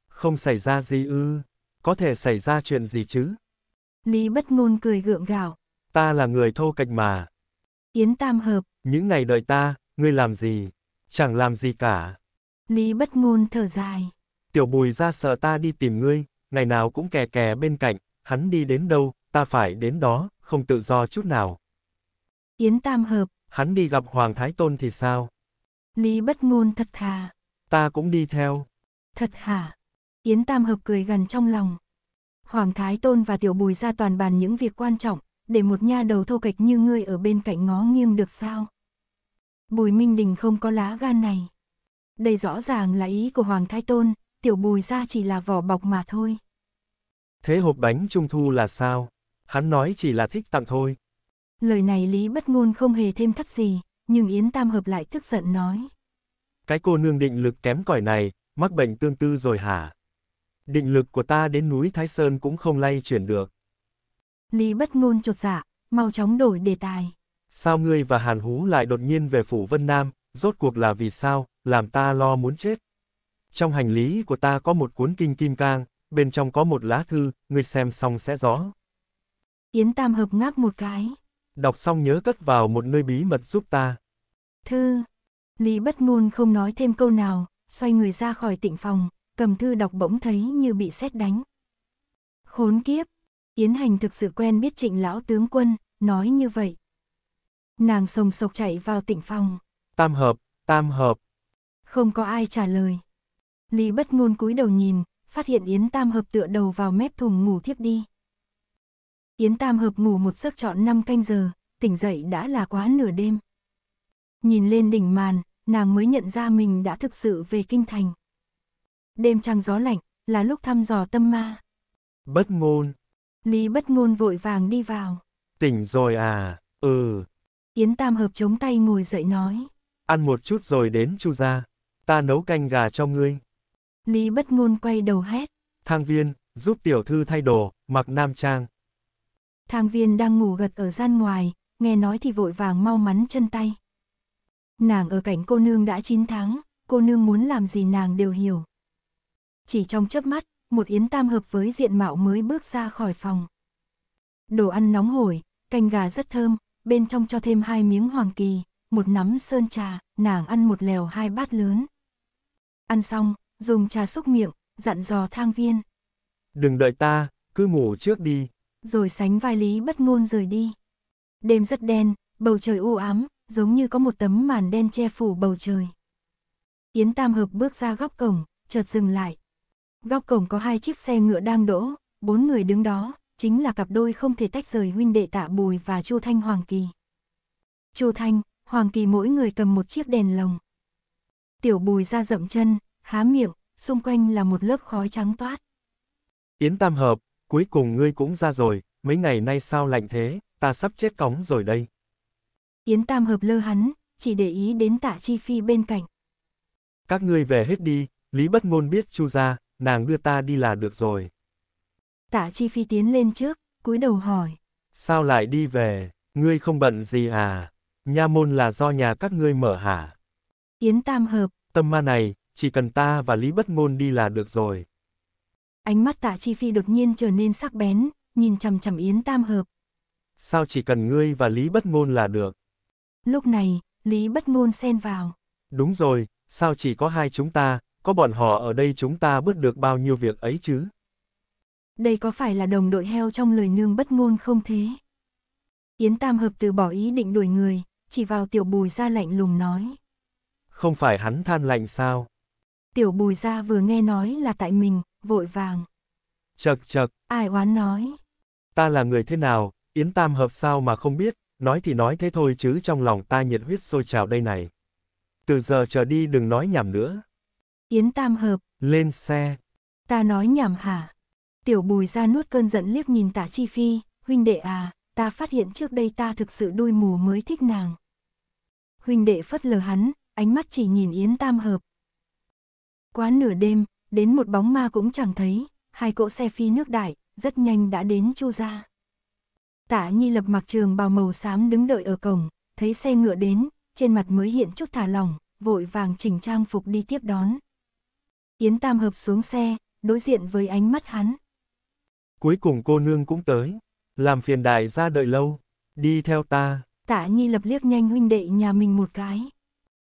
Không xảy ra gì ư, có thể xảy ra chuyện gì chứ? Lý bất ngôn cười gượng gạo. Ta là người thô cạnh mà. Yến Tam Hợp. Những ngày đợi ta, ngươi làm gì? Chẳng làm gì cả. Lý bất ngôn thở dài. Tiểu bùi ra sợ ta đi tìm ngươi, ngày nào cũng kè kè bên cạnh, hắn đi đến đâu, ta phải đến đó, không tự do chút nào. Yến tam hợp. Hắn đi gặp Hoàng Thái Tôn thì sao? Lý bất ngôn thật thà. Ta cũng đi theo. Thật hả? Yến tam hợp cười gần trong lòng. Hoàng Thái Tôn và Tiểu Bùi ra toàn bàn những việc quan trọng, để một nha đầu thô kệch như ngươi ở bên cạnh ngó nghiêm được sao? Bùi Minh Đình không có lá gan này đây rõ ràng là ý của Hoàng Thái Tôn, tiểu bùi ra chỉ là vỏ bọc mà thôi. Thế hộp bánh trung thu là sao? Hắn nói chỉ là thích tặng thôi. Lời này Lý bất ngôn không hề thêm thắt gì, nhưng Yến Tam Hợp lại tức giận nói. Cái cô nương định lực kém cỏi này, mắc bệnh tương tư rồi hả? Định lực của ta đến núi Thái Sơn cũng không lay chuyển được. Lý bất ngôn chột dạ, mau chóng đổi đề tài. Sao ngươi và Hàn Hú lại đột nhiên về phủ Vân Nam, rốt cuộc là vì sao, làm ta lo muốn chết. Trong hành lý của ta có một cuốn kinh kim cang, bên trong có một lá thư, ngươi xem xong sẽ rõ. Yến Tam hợp ngáp một cái. Đọc xong nhớ cất vào một nơi bí mật giúp ta. Thư. Lý bất ngôn không nói thêm câu nào, xoay người ra khỏi tịnh phòng, cầm thư đọc bỗng thấy như bị xét đánh. Khốn kiếp. Yến Hành thực sự quen biết trịnh lão tướng quân, nói như vậy. Nàng sồng sộc chạy vào tịnh phòng. Tam hợp, tam hợp. Không có ai trả lời. Lý bất ngôn cúi đầu nhìn, phát hiện Yến Tam Hợp tựa đầu vào mép thùng ngủ thiếp đi. Yến Tam Hợp ngủ một giấc trọn 5 canh giờ, tỉnh dậy đã là quá nửa đêm. Nhìn lên đỉnh màn, nàng mới nhận ra mình đã thực sự về kinh thành. Đêm trăng gió lạnh, là lúc thăm dò tâm ma. Bất ngôn. Lý bất ngôn vội vàng đi vào. Tỉnh rồi à, ừ. Yến Tam Hợp chống tay ngồi dậy nói ăn một chút rồi đến chu gia ta nấu canh gà cho ngươi. Lý bất ngôn quay đầu hét. Thang viên, giúp tiểu thư thay đồ, mặc nam trang. Thang viên đang ngủ gật ở gian ngoài, nghe nói thì vội vàng mau mắn chân tay. Nàng ở cảnh cô nương đã 9 tháng, cô nương muốn làm gì nàng đều hiểu. Chỉ trong chớp mắt, một yến tam hợp với diện mạo mới bước ra khỏi phòng. Đồ ăn nóng hổi, canh gà rất thơm, bên trong cho thêm hai miếng hoàng kỳ, một nắm sơn trà, nàng ăn một lèo hai bát lớn. Ăn xong, dùng trà xúc miệng, dặn dò thang viên. Đừng đợi ta, cứ ngủ trước đi. Rồi sánh vai lý bất ngôn rời đi. Đêm rất đen, bầu trời u ám, giống như có một tấm màn đen che phủ bầu trời. Yến Tam Hợp bước ra góc cổng, chợt dừng lại. Góc cổng có hai chiếc xe ngựa đang đỗ, bốn người đứng đó, chính là cặp đôi không thể tách rời huynh đệ tạ Bùi và Chu Thanh Hoàng Kỳ. Chu Thanh, Hoàng Kỳ mỗi người cầm một chiếc đèn lồng. Tiểu bùi ra rậm chân, há miệng, xung quanh là một lớp khói trắng toát. Yến Tam Hợp, cuối cùng ngươi cũng ra rồi, mấy ngày nay sao lạnh thế, ta sắp chết cóng rồi đây. Yến Tam Hợp lơ hắn, chỉ để ý đến tạ chi phi bên cạnh. Các ngươi về hết đi, Lý Bất Ngôn biết chu ra, nàng đưa ta đi là được rồi. Tạ chi phi tiến lên trước, cúi đầu hỏi. Sao lại đi về, ngươi không bận gì à? Nha môn là do nhà các ngươi mở hả? Yến Tam Hợp. Tâm ma này, chỉ cần ta và Lý Bất Ngôn đi là được rồi. Ánh mắt tạ Chi Phi đột nhiên trở nên sắc bén, nhìn chằm chằm Yến Tam Hợp. Sao chỉ cần ngươi và Lý Bất Ngôn là được? Lúc này, Lý Bất Ngôn xen vào. Đúng rồi, sao chỉ có hai chúng ta, có bọn họ ở đây chúng ta bớt được bao nhiêu việc ấy chứ? Đây có phải là đồng đội heo trong lời nương bất ngôn không thế? Yến Tam Hợp từ bỏ ý định đuổi người, chỉ vào tiểu bùi ra lạnh lùng nói. Không phải hắn than lạnh sao? Tiểu bùi ra vừa nghe nói là tại mình, vội vàng. Chật chật. Ai oán nói. Ta là người thế nào, Yến Tam Hợp sao mà không biết, nói thì nói thế thôi chứ trong lòng ta nhiệt huyết sôi trào đây này. Từ giờ trở đi đừng nói nhảm nữa. Yến Tam Hợp. Lên xe. Ta nói nhảm hả? Tiểu bùi ra nuốt cơn giận liếc nhìn tả chi phi, huynh đệ à, ta phát hiện trước đây ta thực sự đuôi mù mới thích nàng huynh đệ phất lờ hắn, ánh mắt chỉ nhìn Yến Tam Hợp. Quá nửa đêm, đến một bóng ma cũng chẳng thấy, hai cỗ xe phi nước đại, rất nhanh đã đến Chu gia. Tả Nhi lập mặc trường bào màu xám đứng đợi ở cổng, thấy xe ngựa đến, trên mặt mới hiện chút thả lỏng, vội vàng chỉnh trang phục đi tiếp đón. Yến Tam Hợp xuống xe, đối diện với ánh mắt hắn. Cuối cùng cô nương cũng tới, làm phiền đại ra đợi lâu, đi theo ta tạ nghi lập liếc nhanh huynh đệ nhà mình một cái.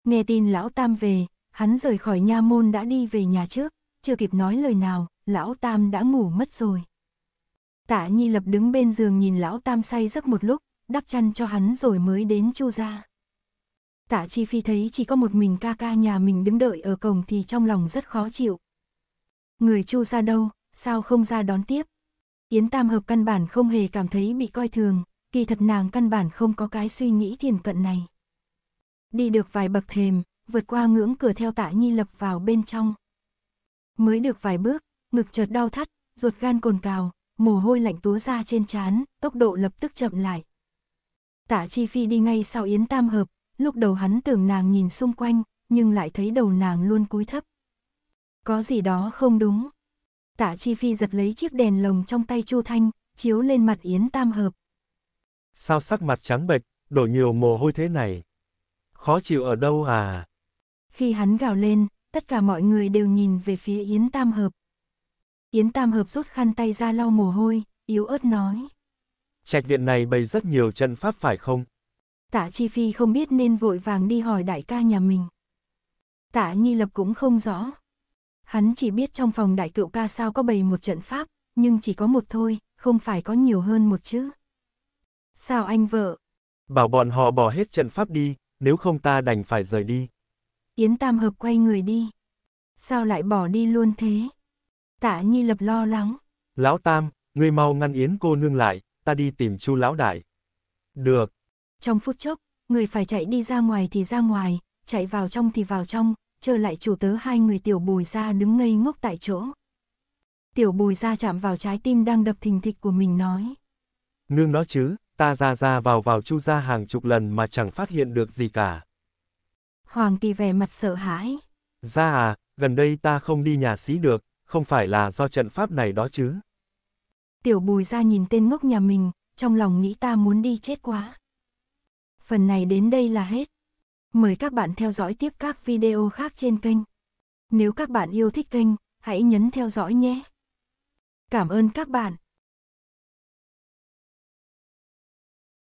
Nghe tin lão tam về, hắn rời khỏi nha môn đã đi về nhà trước, chưa kịp nói lời nào, lão tam đã ngủ mất rồi. Tạ Nhi Lập đứng bên giường nhìn lão tam say giấc một lúc, đắp chăn cho hắn rồi mới đến chu ra. Tạ Chi Phi thấy chỉ có một mình ca ca nhà mình đứng đợi ở cổng thì trong lòng rất khó chịu. Người chu ra đâu, sao không ra đón tiếp? Yến Tam Hợp căn bản không hề cảm thấy bị coi thường, kỳ thật nàng căn bản không có cái suy nghĩ thiền cận này. Đi được vài bậc thềm, vượt qua ngưỡng cửa theo tạ nhi lập vào bên trong. Mới được vài bước, ngực chợt đau thắt, ruột gan cồn cào, mồ hôi lạnh túa ra trên trán, tốc độ lập tức chậm lại. Tạ Chi Phi đi ngay sau Yến Tam Hợp, lúc đầu hắn tưởng nàng nhìn xung quanh, nhưng lại thấy đầu nàng luôn cúi thấp. Có gì đó không đúng. Tạ Chi Phi giật lấy chiếc đèn lồng trong tay Chu Thanh, chiếu lên mặt Yến Tam Hợp, Sao sắc mặt trắng bệch, đổ nhiều mồ hôi thế này? Khó chịu ở đâu à? Khi hắn gào lên, tất cả mọi người đều nhìn về phía Yến Tam Hợp. Yến Tam Hợp rút khăn tay ra lau mồ hôi, yếu ớt nói. Trạch viện này bày rất nhiều trận pháp phải không? Tạ Chi Phi không biết nên vội vàng đi hỏi đại ca nhà mình. Tạ Nhi Lập cũng không rõ. Hắn chỉ biết trong phòng đại cựu ca sao có bày một trận pháp, nhưng chỉ có một thôi, không phải có nhiều hơn một chứ. Sao anh vợ? Bảo bọn họ bỏ hết trận pháp đi, nếu không ta đành phải rời đi. Yến Tam Hợp quay người đi. Sao lại bỏ đi luôn thế? Tạ Nhi Lập lo lắng. Lão Tam, người mau ngăn Yến cô nương lại, ta đi tìm Chu lão đại. Được. Trong phút chốc, người phải chạy đi ra ngoài thì ra ngoài, chạy vào trong thì vào trong, chờ lại chủ tớ hai người tiểu bùi ra đứng ngây ngốc tại chỗ. Tiểu bùi ra chạm vào trái tim đang đập thình thịch của mình nói. Nương nó chứ, ta ra ra vào vào chu ra hàng chục lần mà chẳng phát hiện được gì cả. Hoàng tỷ vẻ mặt sợ hãi. Ra à, gần đây ta không đi nhà sĩ được, không phải là do trận pháp này đó chứ. Tiểu bùi ra nhìn tên ngốc nhà mình, trong lòng nghĩ ta muốn đi chết quá. Phần này đến đây là hết. Mời các bạn theo dõi tiếp các video khác trên kênh. Nếu các bạn yêu thích kênh, hãy nhấn theo dõi nhé. Cảm ơn các bạn.